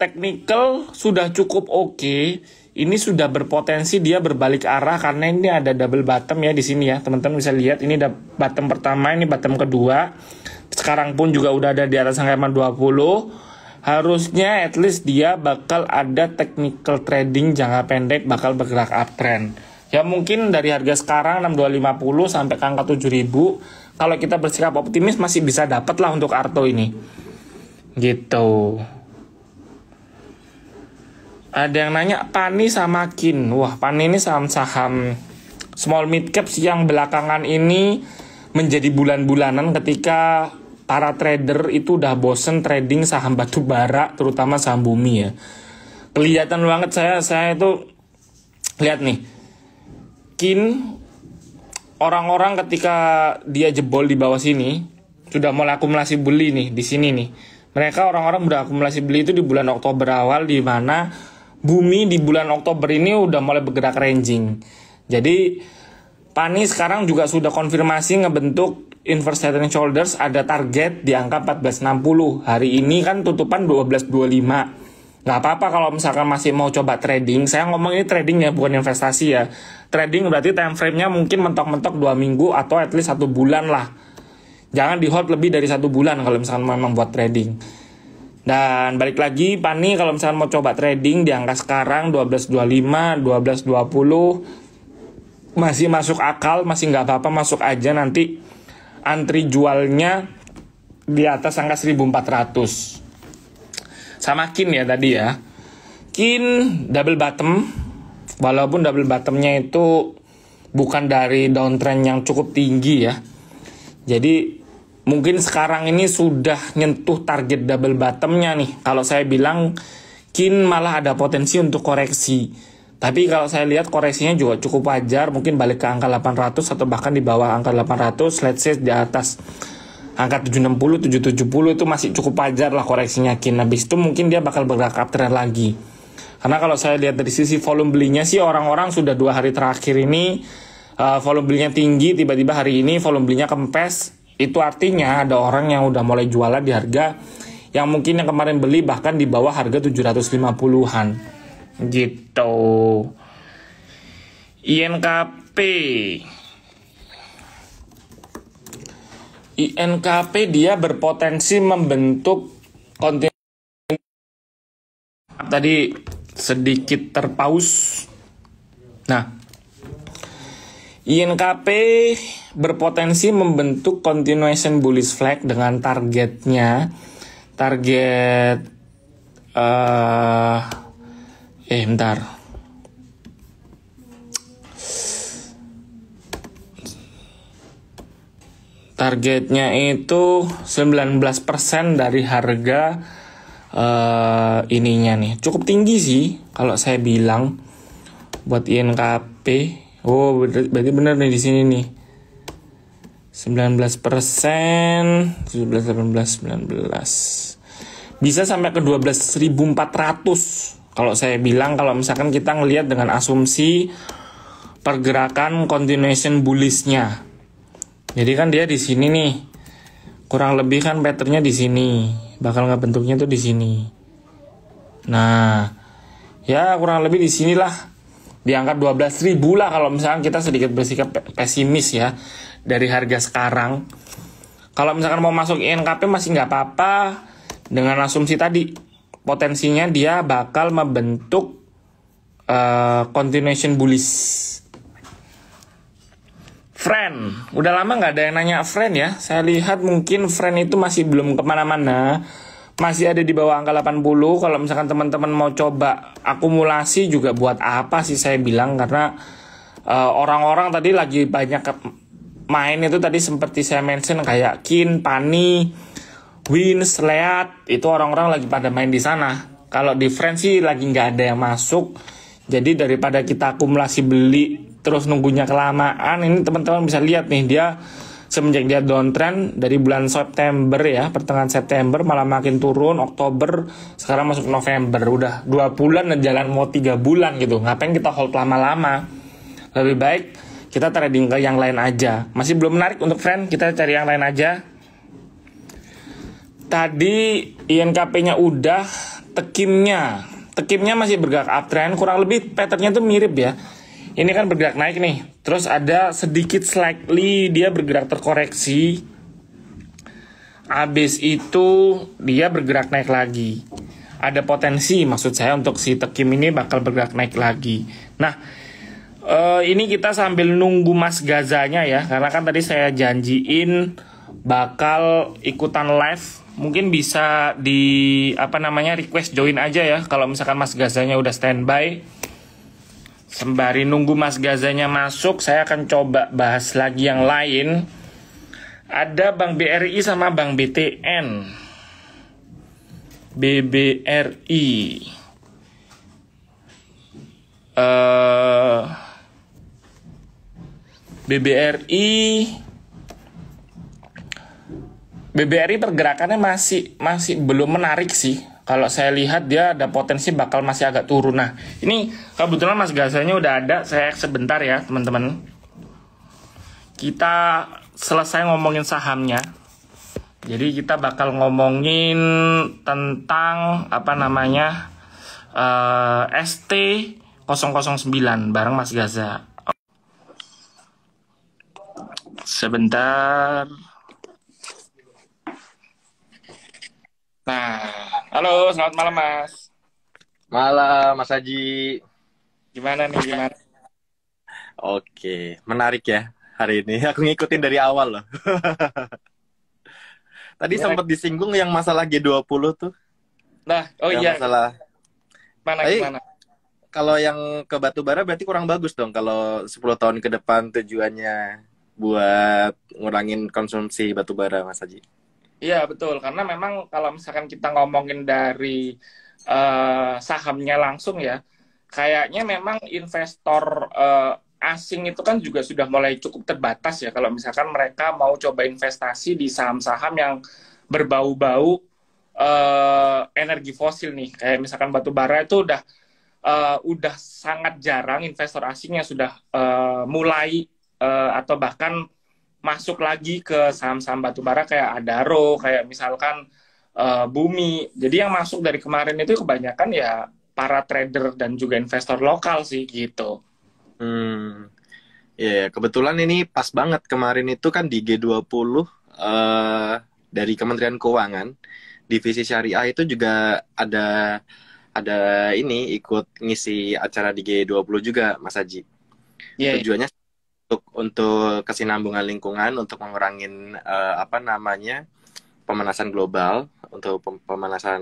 teknikal sudah cukup oke. Okay ini sudah berpotensi dia berbalik arah karena ini ada double bottom ya di sini ya teman-teman bisa lihat ini ada bottom pertama ini bottom kedua sekarang pun juga udah ada di atas angka 20 harusnya at least dia bakal ada technical trading jangka pendek bakal bergerak uptrend ya mungkin dari harga sekarang 6250 sampai ke angka 7000 kalau kita bersikap optimis masih bisa dapat lah untuk Arto ini gitu ada yang nanya Pani sama Kin. Wah, Pani ini saham-saham small mid caps yang belakangan ini menjadi bulan-bulanan ketika para trader itu udah bosen trading saham batu bara terutama saham bumi ya. Kelihatan banget saya saya itu lihat nih. Kin orang-orang ketika dia jebol di bawah sini sudah mulai akumulasi beli nih di sini nih. Mereka orang-orang udah akumulasi beli itu di bulan Oktober awal di mana bumi di bulan Oktober ini udah mulai bergerak ranging. Jadi Pani sekarang juga sudah konfirmasi ngebentuk inverse head shoulders ada target di angka 1460. Hari ini kan tutupan 1225. Gak apa-apa kalau misalkan masih mau coba trading. Saya ngomong ini trading ya, bukan investasi ya. Trading berarti time frame-nya mungkin mentok-mentok 2 minggu atau at least satu bulan lah. Jangan di hold lebih dari satu bulan kalau misalkan memang buat trading. Dan balik lagi Pani kalau misalnya mau coba trading di angka sekarang 12.25, 12.20 masih masuk akal, masih nggak apa-apa masuk aja nanti antri jualnya di atas angka 1400. Sama kin ya tadi ya. Kin double bottom walaupun double bottomnya itu bukan dari downtrend yang cukup tinggi ya. Jadi mungkin sekarang ini sudah nyentuh target double bottomnya nih. Kalau saya bilang kin malah ada potensi untuk koreksi. Tapi kalau saya lihat koreksinya juga cukup wajar, mungkin balik ke angka 800 atau bahkan di bawah angka 800, let's say di atas angka 760, 770 itu masih cukup wajar lah koreksinya kin. Habis itu mungkin dia bakal bergerak uptrend lagi. Karena kalau saya lihat dari sisi volume belinya sih orang-orang sudah dua hari terakhir ini uh, volume belinya tinggi, tiba-tiba hari ini volume belinya kempes, itu artinya ada orang yang udah mulai jualan di harga yang mungkin yang kemarin beli bahkan di bawah harga 750-an. Gitu. INKP INKP dia berpotensi membentuk konten tadi sedikit terpaus. Nah, INKP berpotensi membentuk continuation bullish flag dengan targetnya target uh, eh bentar targetnya itu 19% dari harga uh, ininya nih cukup tinggi sih kalau saya bilang buat INKP Oh, berarti benar nih di sini nih. 19 persen, 17, 18, 19. Bisa sampai ke 12.400. Kalau saya bilang, kalau misalkan kita ngelihat dengan asumsi pergerakan continuation bullishnya. Jadi kan dia di sini nih. Kurang lebih kan patternnya di sini. Bakal nggak bentuknya tuh di sini. Nah, ya kurang lebih di sinilah di angka ribu lah kalau misalkan kita sedikit bersikap pesimis ya dari harga sekarang. Kalau misalkan mau masuk INKP masih nggak apa-apa dengan asumsi tadi potensinya dia bakal membentuk uh, continuation bullish. Friend, udah lama nggak ada yang nanya friend ya. Saya lihat mungkin friend itu masih belum kemana-mana masih ada di bawah angka 80 kalau misalkan teman-teman mau coba akumulasi juga buat apa sih saya bilang karena eh, orang-orang uh, tadi lagi banyak main itu tadi seperti saya mention kayak Kin, Pani, Win, Leat itu orang-orang lagi pada main di sana. Kalau di Friends sih lagi nggak ada yang masuk. Jadi daripada kita akumulasi beli terus nunggunya kelamaan, ini teman-teman bisa lihat nih dia semenjak dia downtrend dari bulan September ya pertengahan September malah makin turun Oktober sekarang masuk November udah dua bulan dan jalan mau tiga bulan gitu ngapain kita hold lama-lama lebih baik kita trading ke yang lain aja masih belum menarik untuk friend kita cari yang lain aja tadi INKP-nya udah tekimnya tekimnya masih bergerak uptrend kurang lebih patternnya tuh mirip ya ini kan bergerak naik nih terus ada sedikit slightly dia bergerak terkoreksi abis itu dia bergerak naik lagi ada potensi maksud saya untuk si tekim ini bakal bergerak naik lagi nah Uh, ini kita sambil nunggu Mas Gazanya ya, karena kan tadi saya janjiin bakal ikutan live. Mungkin bisa di apa namanya request join aja ya, kalau misalkan Mas Gazanya udah standby Sembari nunggu Mas Gazanya masuk, saya akan coba bahas lagi yang lain. Ada Bank BRI sama Bank BTN. BBRI. Uh, eh, BBRI BBRI pergerakannya masih masih belum menarik sih kalau saya lihat dia ada potensi bakal masih agak turun. Nah, ini kebetulan Mas Gasanya udah ada, saya sebentar ya teman-teman. Kita selesai ngomongin sahamnya. Jadi kita bakal ngomongin tentang apa namanya uh, ST 009 bareng Mas Gaza. Sebentar. Nah, Halo, selamat malam Mas. Malam Mas Haji. Gimana nih, gimana? Oke, menarik ya hari ini. [laughs] Aku ngikutin dari awal loh. [laughs] Tadi ya, sempat disinggung yang masalah G20 tuh. Nah, oh yang iya. Masalah. Mana Tapi, gimana? Kalau yang ke Batubara berarti kurang bagus dong kalau 10 tahun ke depan tujuannya buat ngurangin konsumsi batubara Mas Haji. Iya betul, karena memang kalau misalkan kita ngomongin dari uh, sahamnya langsung ya, kayaknya memang investor uh, asing itu kan juga sudah mulai cukup terbatas ya kalau misalkan mereka mau coba investasi di saham-saham yang berbau-bau uh, energi fosil nih, kayak misalkan batu bara itu udah uh, udah sangat jarang investor asing yang sudah uh, mulai uh, atau bahkan masuk lagi ke saham-saham batubara kayak Adaro, kayak misalkan uh, Bumi. Jadi yang masuk dari kemarin itu kebanyakan ya para trader dan juga investor lokal sih gitu. Hmm. Ya, yeah, kebetulan ini pas banget kemarin itu kan di G20 uh, eh, dari Kementerian Keuangan divisi syariah itu juga ada ada ini ikut ngisi acara di G20 juga Mas Haji. Yeah. Iya. Tujuannya untuk untuk kesinambungan lingkungan untuk mengurangi uh, eh, apa namanya pemanasan global untuk pemanasan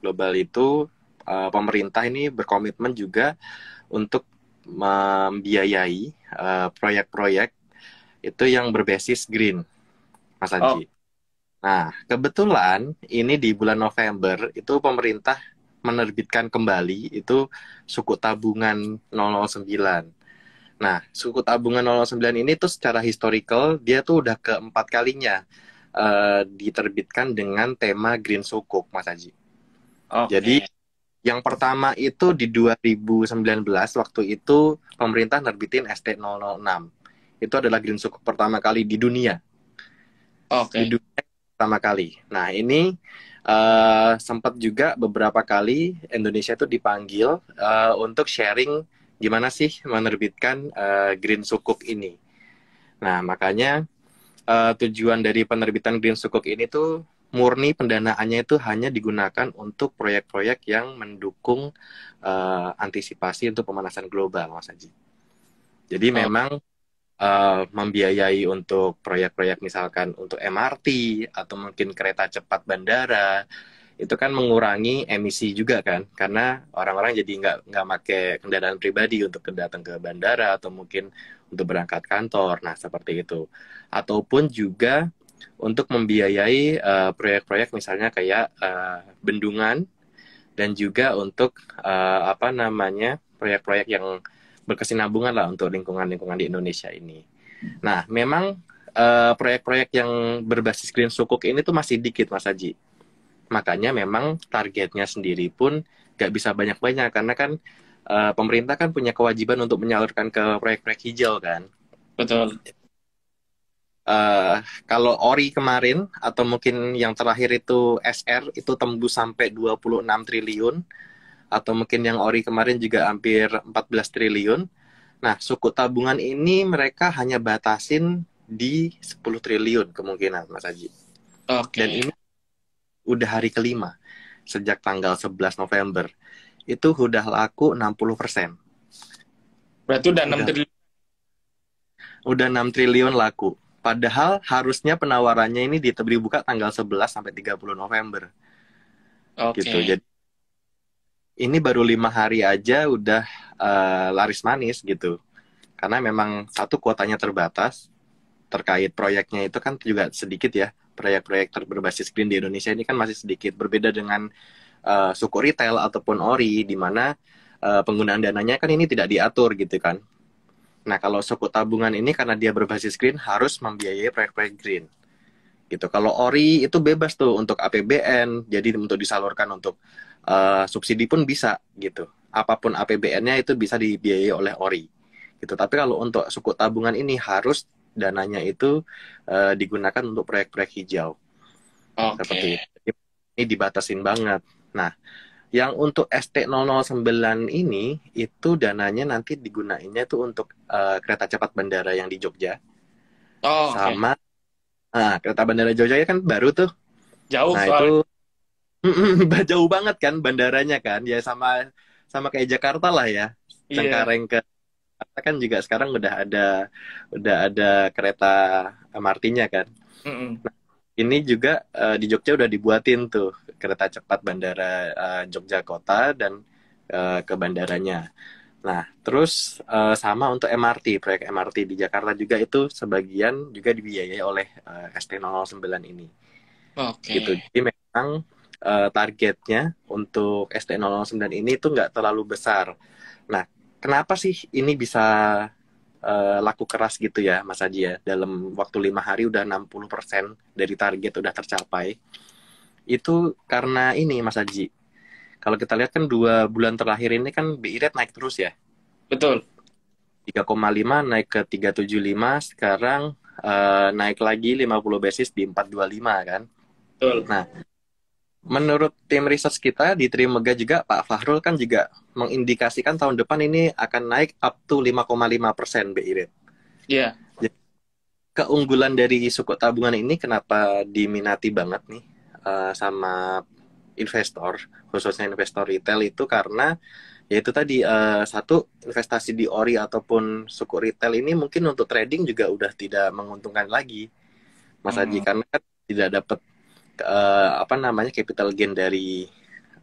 global itu uh, pemerintah ini berkomitmen juga untuk membiayai proyek eh, proyek-proyek itu yang berbasis green Mas Anji. Oh. Nah, kebetulan ini di bulan November itu pemerintah menerbitkan kembali itu suku tabungan 009 Nah, suku tabungan 09 ini tuh secara historical dia tuh udah keempat kalinya uh, diterbitkan dengan tema Green Sukuk, Mas Haji. Okay. Jadi yang pertama itu di 2019 waktu itu pemerintah nerbitin ST006. Itu adalah Green Sukuk pertama kali di dunia. Oke. Okay. Di dunia pertama kali. Nah, ini uh, sempat juga beberapa kali Indonesia itu dipanggil uh, untuk sharing gimana sih menerbitkan uh, Green Sukuk ini. Nah, makanya uh, tujuan dari penerbitan Green Sukuk ini tuh murni pendanaannya itu hanya digunakan untuk proyek-proyek yang mendukung uh, antisipasi untuk pemanasan global, Mas Haji. Jadi oh. memang uh, membiayai untuk proyek-proyek misalkan untuk MRT atau mungkin kereta cepat bandara itu kan mengurangi emisi juga kan karena orang-orang jadi nggak nggak pakai kendaraan pribadi untuk datang ke bandara atau mungkin untuk berangkat kantor nah seperti itu ataupun juga untuk membiayai eh, proyek-proyek uh, misalnya kayak uh, bendungan dan juga untuk uh, apa namanya proyek-proyek yang berkesinambungan lah untuk lingkungan-lingkungan di Indonesia ini. Nah, memang proyek proyek-proyek yang berbasis green sukuk ini tuh masih dikit Mas Haji Makanya memang targetnya sendiri pun gak bisa banyak-banyak karena kan uh, pemerintah kan punya kewajiban untuk menyalurkan ke proyek-proyek hijau kan. Betul. Uh, kalau ori kemarin atau mungkin yang terakhir itu SR itu tembus sampai 26 triliun atau mungkin yang ori kemarin juga hampir 14 triliun. Nah, suku tabungan ini mereka hanya batasin di 10 triliun kemungkinan Mas Haji. Okay. Dan ini udah hari kelima sejak tanggal 11 November itu udah laku 60 persen. Berarti udah, udah 6 triliun. Udah 6 triliun laku. Padahal harusnya penawarannya ini dibuka tanggal 11 sampai 30 November. Okay. Gitu. Jadi ini baru lima hari aja udah uh, laris manis gitu. Karena memang satu kuotanya terbatas terkait proyeknya itu kan juga sedikit ya proyek-proyek berbasis green di Indonesia ini kan masih sedikit berbeda dengan uh, suku retail ataupun ori di mana uh, penggunaan dananya kan ini tidak diatur gitu kan. Nah, kalau suku tabungan ini karena dia berbasis green harus membiayai proyek-proyek green. Gitu. Kalau ori itu bebas tuh untuk APBN, jadi untuk disalurkan untuk uh, subsidi pun bisa gitu. Apapun APBN-nya itu bisa dibiayai oleh ori. Gitu. Tapi kalau untuk suku tabungan ini harus dananya itu uh, digunakan untuk proyek-proyek hijau. Okay. Seperti Ini dibatasin banget. Nah, yang untuk ST009 ini itu dananya nanti digunainnya itu untuk uh, kereta cepat bandara yang di Jogja. Oh, sama okay. nah, kereta bandara Jogja ya kan baru tuh. Jauh nah, itu [laughs] jauh banget kan bandaranya kan. Ya sama sama kayak Jakarta lah ya. Iya. Cengkareng yeah. ke Jakarta kan juga sekarang udah ada udah ada kereta MRT-nya kan. Mm -mm. Nah, ini juga uh, di Jogja udah dibuatin tuh kereta cepat bandara uh, Jogja Kota dan uh, ke bandaranya. Nah, terus uh, sama untuk MRT, proyek MRT di Jakarta juga itu sebagian juga dibiayai oleh uh, st 09 ini. Oke. Okay. Gitu. Jadi memang uh, targetnya untuk st 09 ini itu nggak terlalu besar. Nah, kenapa sih ini bisa uh, laku keras gitu ya Mas Haji ya dalam waktu lima hari udah 60% dari target udah tercapai itu karena ini Mas Haji kalau kita lihat kan dua bulan terakhir ini kan BI rate naik terus ya betul 3,5 naik ke 375 sekarang uh, naik lagi 50 basis di 425 kan. Betul. Nah, menurut tim riset kita di Trimega juga Pak Fahrul kan juga mengindikasikan tahun depan ini akan naik up to 5,5 persen BI rate. Iya. Yeah. Keunggulan dari suku tabungan ini kenapa diminati banget nih eh, sama investor, khususnya investor retail itu karena yaitu tadi eh, satu investasi di ori ataupun suku retail ini mungkin untuk trading juga udah tidak menguntungkan lagi, Mas hmm. karena kan tidak dapat uh, apa namanya capital gain dari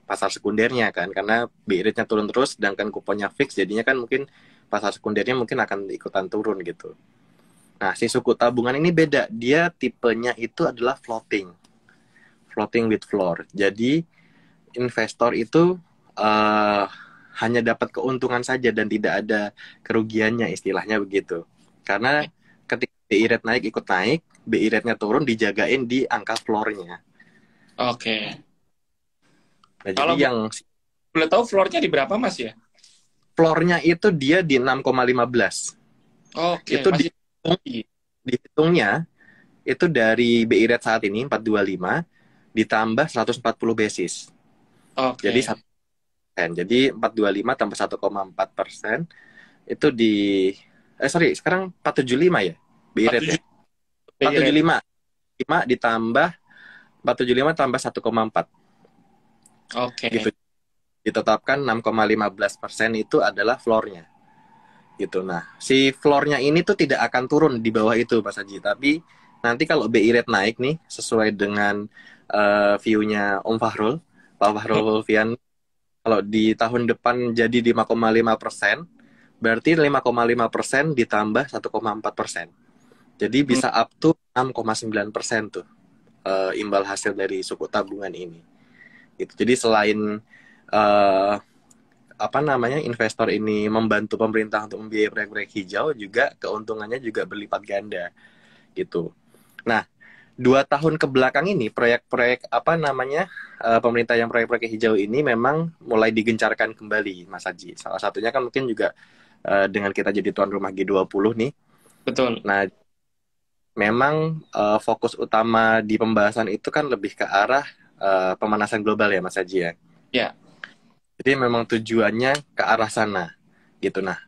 pasar sekundernya kan karena bi turun terus sedangkan kuponnya fix jadinya kan mungkin pasar sekundernya mungkin akan ikutan turun gitu. Nah, si suku tabungan ini beda. Dia tipenya itu adalah floating. Floating with floor. Jadi investor itu uh, hanya dapat keuntungan saja dan tidak ada kerugiannya istilahnya begitu. Karena ketika BI rate naik ikut naik, BI rate-nya turun dijagain di angka floor-nya. Oke. Okay. Nah, Kalau jadi yang boleh tahu floor-nya di berapa Mas ya? Floor-nya itu dia di 6,15. Oke. Okay, itu masih... dihitung, dihitungnya itu dari BI rate saat ini 425 ditambah 140 basis. Oke. Okay. Jadi persen. Jadi 425 tambah 1,4 persen itu di eh sorry sekarang 475 ya BI rate. 47. Ya? 475. 5 ditambah 475 tambah 1,4. Oke. Okay. Gitu. Ditetapkan 6,15 persen itu adalah floornya. Gitu. Nah, si floornya ini tuh tidak akan turun di bawah itu, Pak Saji. Tapi nanti kalau BI rate naik nih, sesuai dengan uh, view-nya Om Fahrul, Pak Fahrul hmm. Vian, kalau di tahun depan jadi 5,5 persen, berarti 5,5 persen ditambah 1,4 persen. Jadi hmm. bisa up to 6,9 persen tuh uh, imbal hasil dari suku tabungan ini. Gitu. Jadi selain uh, apa namanya investor ini membantu pemerintah untuk membiayai proyek-proyek hijau juga keuntungannya juga berlipat ganda gitu. Nah dua tahun ke belakang ini proyek-proyek apa namanya uh, pemerintah yang proyek-proyek hijau ini memang mulai digencarkan kembali Mas Haji. Salah satunya kan mungkin juga uh, dengan kita jadi tuan rumah G20 nih. Betul. Nah memang uh, fokus utama di pembahasan itu kan lebih ke arah uh, pemanasan global ya Mas Haji ya. Yeah. Jadi memang tujuannya ke arah sana gitu. Nah,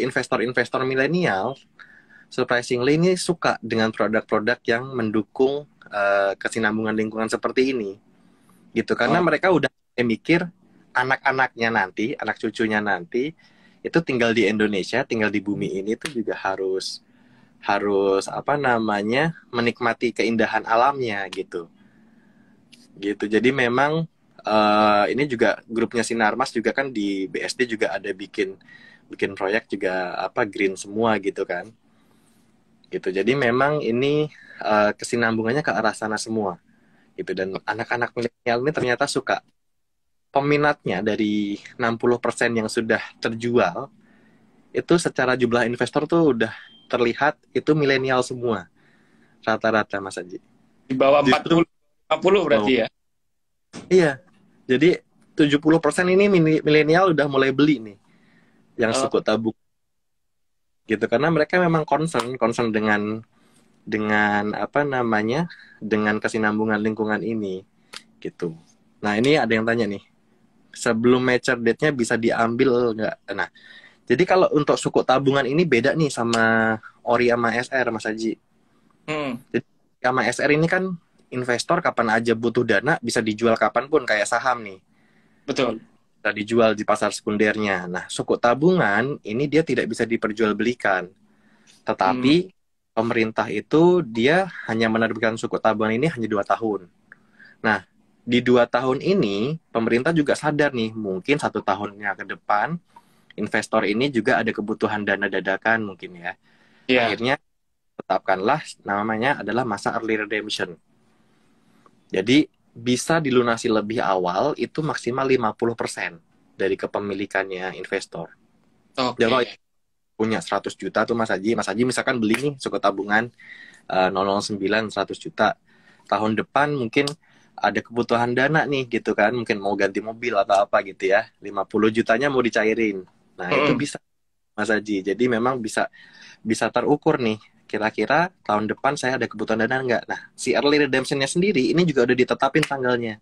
investor eh, investor-investor milenial surprisingly ini suka dengan produk-produk yang mendukung uh, kesinambungan lingkungan seperti ini. Gitu karena oh. mereka udah mikir anak-anaknya nanti, anak cucunya nanti itu tinggal di Indonesia, tinggal di bumi hmm. ini itu juga harus harus apa namanya menikmati keindahan alamnya gitu gitu jadi memang uh, ini juga grupnya Sinarmas juga kan di BSD juga ada bikin bikin proyek juga apa green semua gitu kan gitu jadi memang ini uh, kesinambungannya ke arah sana semua gitu dan anak-anak milenial ini ternyata suka peminatnya dari 60% yang sudah terjual itu secara jumlah investor tuh udah terlihat itu milenial semua rata-rata Mas Anji. Di bawah 40 40 berarti ya. Iya. Jadi 70% ini milenial udah mulai beli nih. Yang oh. suku tabung gitu karena mereka memang concern concern dengan dengan apa namanya dengan kesinambungan lingkungan ini gitu nah ini ada yang tanya nih sebelum mature date-nya bisa diambil nggak nah jadi kalau untuk suku tabungan ini beda nih sama ori sama SR Mas Haji. Hmm. Jadi sama SR ini kan investor kapan aja butuh dana bisa dijual kapan pun kayak saham nih. Betul. Bisa dijual di pasar sekundernya. Nah, suku tabungan ini dia tidak bisa diperjualbelikan. Tetapi hmm. pemerintah itu dia hanya menerbitkan suku tabungan ini hanya dua tahun. Nah, di dua tahun ini pemerintah juga sadar nih mungkin satu tahunnya ke depan investor ini juga ada kebutuhan dana dadakan mungkin ya. Yeah. Akhirnya tetapkanlah namanya adalah masa early redemption. Jadi bisa dilunasi lebih awal itu maksimal 50% dari kepemilikannya investor. Okay. Jadi punya 100 juta tuh Mas Haji, Mas Haji misalkan beli nih suku tabungan uh, 009 100 juta. Tahun depan mungkin ada kebutuhan dana nih gitu kan, mungkin mau ganti mobil atau apa gitu ya. 50 jutanya mau dicairin. Nah, mm -hmm. itu bisa Mas Haji. Jadi memang bisa bisa terukur nih kira-kira tahun depan saya ada kebutuhan dana nggak? Nah, si early redemptionnya sendiri ini juga udah ditetapin tanggalnya.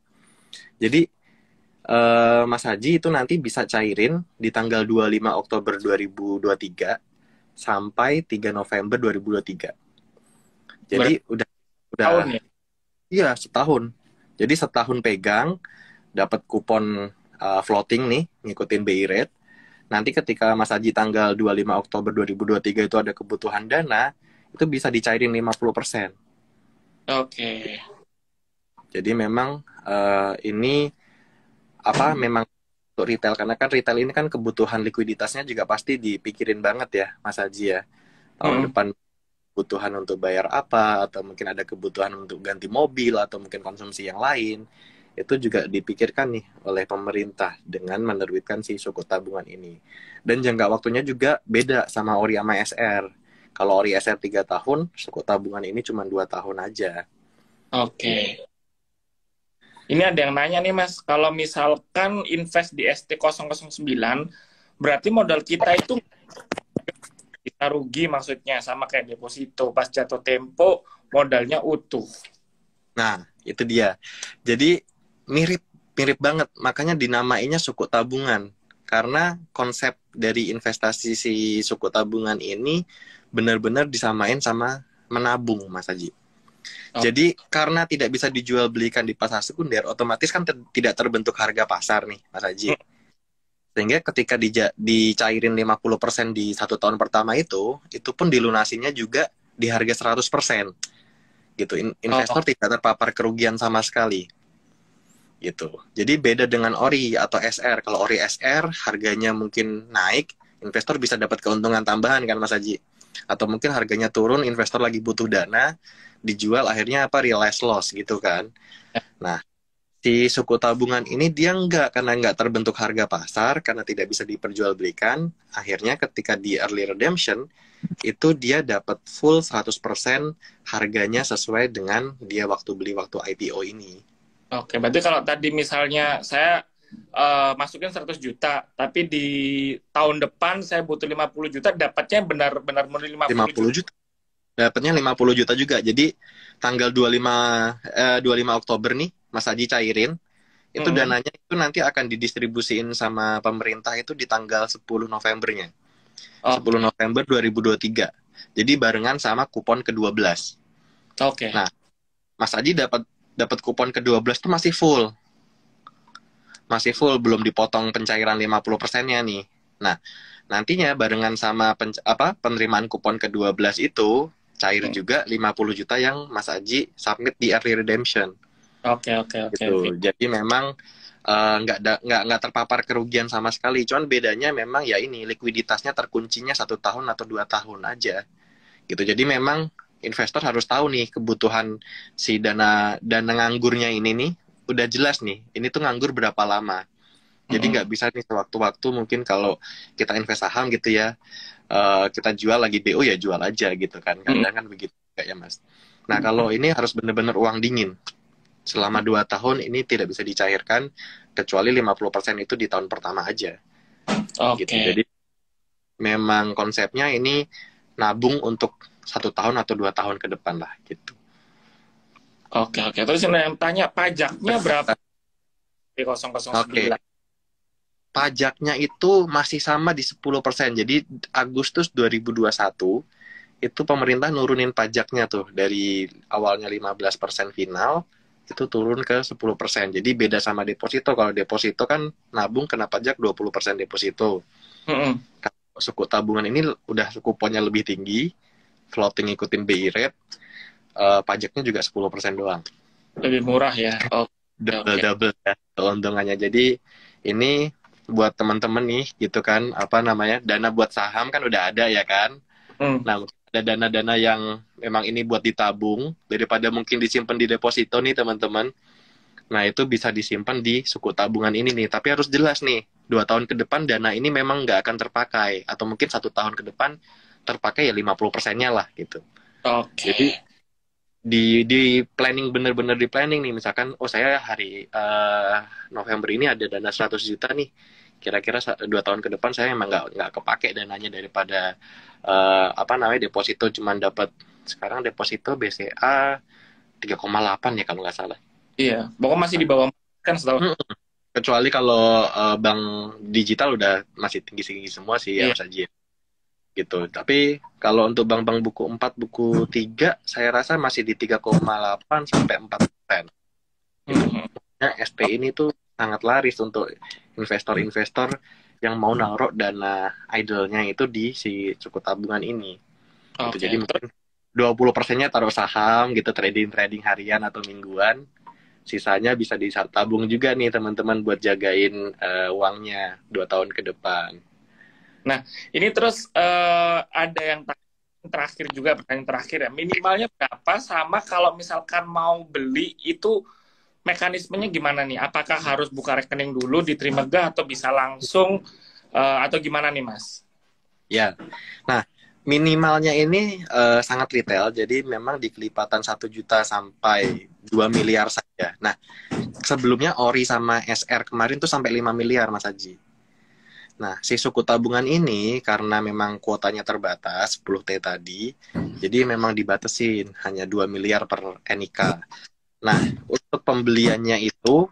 Jadi eh, Mas Haji itu nanti bisa cairin di tanggal 25 Oktober 2023 sampai 3 November 2023. Jadi Ber udah udah tahun ya? Iya, setahun. Jadi setahun pegang dapat kupon uh, floating nih ngikutin BI rate nanti ketika Mas Aji tanggal 25 Oktober 2023 itu ada kebutuhan dana, itu bisa dicairin 50%. Oke. Okay. Jadi memang uh, ini apa memang untuk retail karena kan retail ini kan kebutuhan likuiditasnya juga pasti dipikirin banget ya Mas Aji ya. Tahun hmm. depan kebutuhan untuk bayar apa atau mungkin ada kebutuhan untuk ganti mobil atau mungkin konsumsi yang lain itu juga dipikirkan nih oleh pemerintah dengan menerbitkan si suku tabungan ini. Dan jangka waktunya juga beda sama ori sama SR. Kalau ori SR 3 tahun, suku tabungan ini cuma 2 tahun aja. Oke. Okay. Ini ada yang nanya nih Mas, kalau misalkan invest di ST009, berarti modal kita itu kita rugi maksudnya sama kayak deposito pas jatuh tempo modalnya utuh. Nah, itu dia. Jadi mirip mirip banget makanya dinamainya suku tabungan karena konsep dari investasi si suku tabungan ini benar-benar disamain sama menabung Mas Haji. Okay. Jadi karena tidak bisa dijual belikan di pasar sekunder, otomatis kan ter tidak terbentuk harga pasar nih Mas Haji. Hmm. Sehingga ketika di dicairin 50% di satu tahun pertama itu, itu pun dilunasinya juga di harga 100%. Gitu. In investor oh, oh. tidak terpapar kerugian sama sekali gitu. Jadi beda dengan ori atau SR. Kalau ori SR harganya mungkin naik, investor bisa dapat keuntungan tambahan kan Mas Haji. Atau mungkin harganya turun, investor lagi butuh dana, dijual akhirnya apa realize loss gitu kan. Ya. Nah, si suku tabungan ini dia nggak karena nggak terbentuk harga pasar karena tidak bisa diperjualbelikan akhirnya ketika di early redemption itu dia dapat full 100% harganya sesuai dengan dia waktu beli waktu IPO ini Oke, berarti kalau tadi misalnya saya uh, masukin 100 juta, tapi di tahun depan saya butuh 50 juta, dapatnya benar-benar murni 50, 50 juta. juta. Dapatnya 50 juta juga. Jadi tanggal 25 eh, 25 Oktober nih Mas Haji cairin itu hmm. dananya itu nanti akan didistribusiin sama pemerintah itu di tanggal 10 Novembernya. Oh. 10 November 2023. Jadi barengan sama kupon ke-12. Oke. Okay. Nah, Mas Haji dapat dapat kupon ke-12 tuh masih full. Masih full belum dipotong pencairan 50%-nya nih. Nah, nantinya barengan sama pen, apa penerimaan kupon ke-12 itu cair okay. Hmm. juga 50 juta yang Mas Aji submit di early redemption. Oke, oke, oke. Gitu. Jadi memang eh, nggak uh, nggak nggak terpapar kerugian sama sekali. Cuman bedanya memang ya ini likuiditasnya terkuncinya satu tahun atau dua tahun aja gitu jadi memang investor harus tahu nih kebutuhan si dana dana nganggurnya ini nih udah jelas nih ini tuh nganggur berapa lama jadi nggak mm -hmm. bisa nih sewaktu-waktu mungkin kalau kita invest saham gitu ya uh, kita jual lagi do ya jual aja gitu kan kadang mm -hmm. begitu kayak ya mas nah kalau ini harus benar-benar uang dingin selama dua tahun ini tidak bisa dicairkan kecuali 50% itu di tahun pertama aja okay. gitu jadi memang konsepnya ini nabung untuk satu tahun atau dua tahun ke depan lah gitu. Oke oke. Terus yang tanya pajaknya [laughs] berapa? Di 009. Oke. Pajaknya itu masih sama di 10%. Jadi Agustus 2021 itu pemerintah nurunin pajaknya tuh dari awalnya 15% final itu turun ke 10%. Jadi beda sama deposito. Kalau deposito kan nabung kena pajak 20% deposito. Mm -hmm. suku tabungan ini udah suku lebih tinggi floating ngikutin BI rate, uh, pajaknya juga 10% doang. Lebih murah ya. [laughs] Oh, ya, double okay. double ya keuntungannya. Jadi ini buat teman-teman nih gitu kan apa namanya dana buat saham kan udah ada ya kan. Hmm. Nah ada dana-dana yang memang ini buat ditabung daripada mungkin disimpan di deposito nih teman-teman. Nah itu bisa disimpan di suku tabungan ini nih. Tapi harus jelas nih dua tahun ke depan dana ini memang nggak akan terpakai atau mungkin satu tahun ke depan terpakai ya 50 persennya lah gitu. Oke. Okay. Jadi di di planning bener-bener di planning nih misalkan oh saya hari uh, November ini ada dana 100 juta nih kira-kira dua tahun ke depan saya emang nggak nggak kepake dananya daripada uh, apa namanya deposito cuma dapat sekarang deposito BCA 3,8 ya kalau nggak salah iya pokoknya masih di bawah kan setahu kecuali kalau uh, bank digital udah masih tinggi-tinggi semua sih yeah. ya iya gitu. Tapi kalau untuk bank-bank buku 4, buku 3, saya rasa masih di 3,8 sampai 4 persen. Gitu. Hmm. Nah, SP ini tuh sangat laris untuk investor-investor yang mau naruh dana idolnya itu di si suku tabungan ini. Gitu. Jadi mungkin 20 persennya taruh saham gitu, trading-trading harian atau mingguan. Sisanya bisa tabung juga nih teman-teman buat jagain uh, uangnya dua tahun ke depan. Nah, ini terus uh, ada yang terakhir juga pertanyaan terakhir ya minimalnya berapa sama kalau misalkan mau beli itu mekanismenya gimana nih apakah harus buka rekening dulu di Trimega atau bisa langsung uh, atau gimana nih mas ya nah minimalnya ini uh, sangat retail jadi memang di kelipatan 1 juta sampai 2 miliar saja nah sebelumnya ori sama sr kemarin tuh sampai 5 miliar mas Haji Nah, si suku tabungan ini karena memang kuotanya terbatas 10T tadi, jadi memang dibatasin hanya 2 miliar per NIK. Nah, untuk pembeliannya itu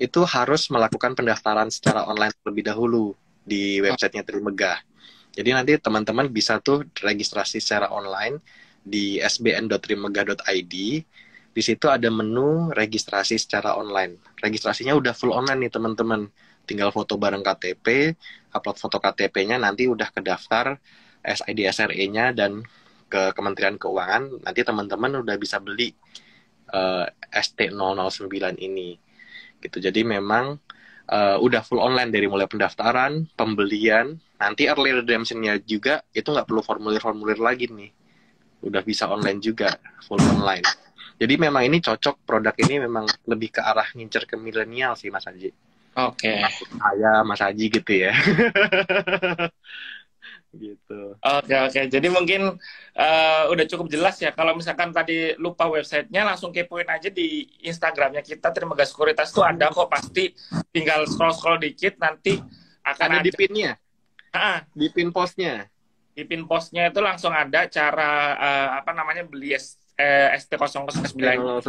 itu harus melakukan pendaftaran secara online terlebih dahulu di websitenya Trimegah. Jadi nanti teman-teman bisa tuh registrasi secara online di sbn.trimegah.id. Di situ ada menu registrasi secara online. Registrasinya udah full online nih teman-teman tinggal foto bareng KTP, upload foto KTP-nya nanti udah ke daftar SID SRE-nya dan ke Kementerian Keuangan, nanti teman-teman udah bisa beli uh, eh, ST009 ini. Gitu. Jadi memang uh, udah full online dari mulai pendaftaran, pembelian, nanti early redemption-nya juga itu nggak perlu formulir-formulir lagi nih. Udah bisa online juga, full online. Jadi memang ini cocok, produk ini memang lebih ke arah ngincer ke milenial sih Mas Anji. Oke. Okay. Saya Mas Haji gitu ya. [laughs] gitu. Oke okay, oke. Okay. Jadi mungkin uh, udah cukup jelas ya. Kalau misalkan tadi lupa websitenya, langsung kepoin aja di Instagramnya kita. Terima kasih Sekuritas itu ada kok pasti. Tinggal scroll scroll dikit nanti akan ada, ada. di pinnya. Ah. Di pin postnya. Di pin postnya itu langsung ada cara uh, apa namanya beli es. eh, ST009.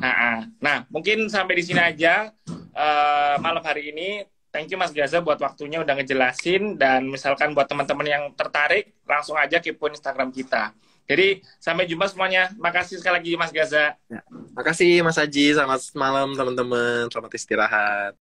Nah, nah mungkin sampai di sini aja uh, malam hari ini. Thank you Mas Gaza buat waktunya udah ngejelasin dan misalkan buat teman-teman yang tertarik langsung aja kepo Instagram kita. Jadi sampai jumpa semuanya. Makasih sekali lagi Mas Gaza. Ya, makasih Mas Haji. Selamat malam teman-teman. Selamat istirahat.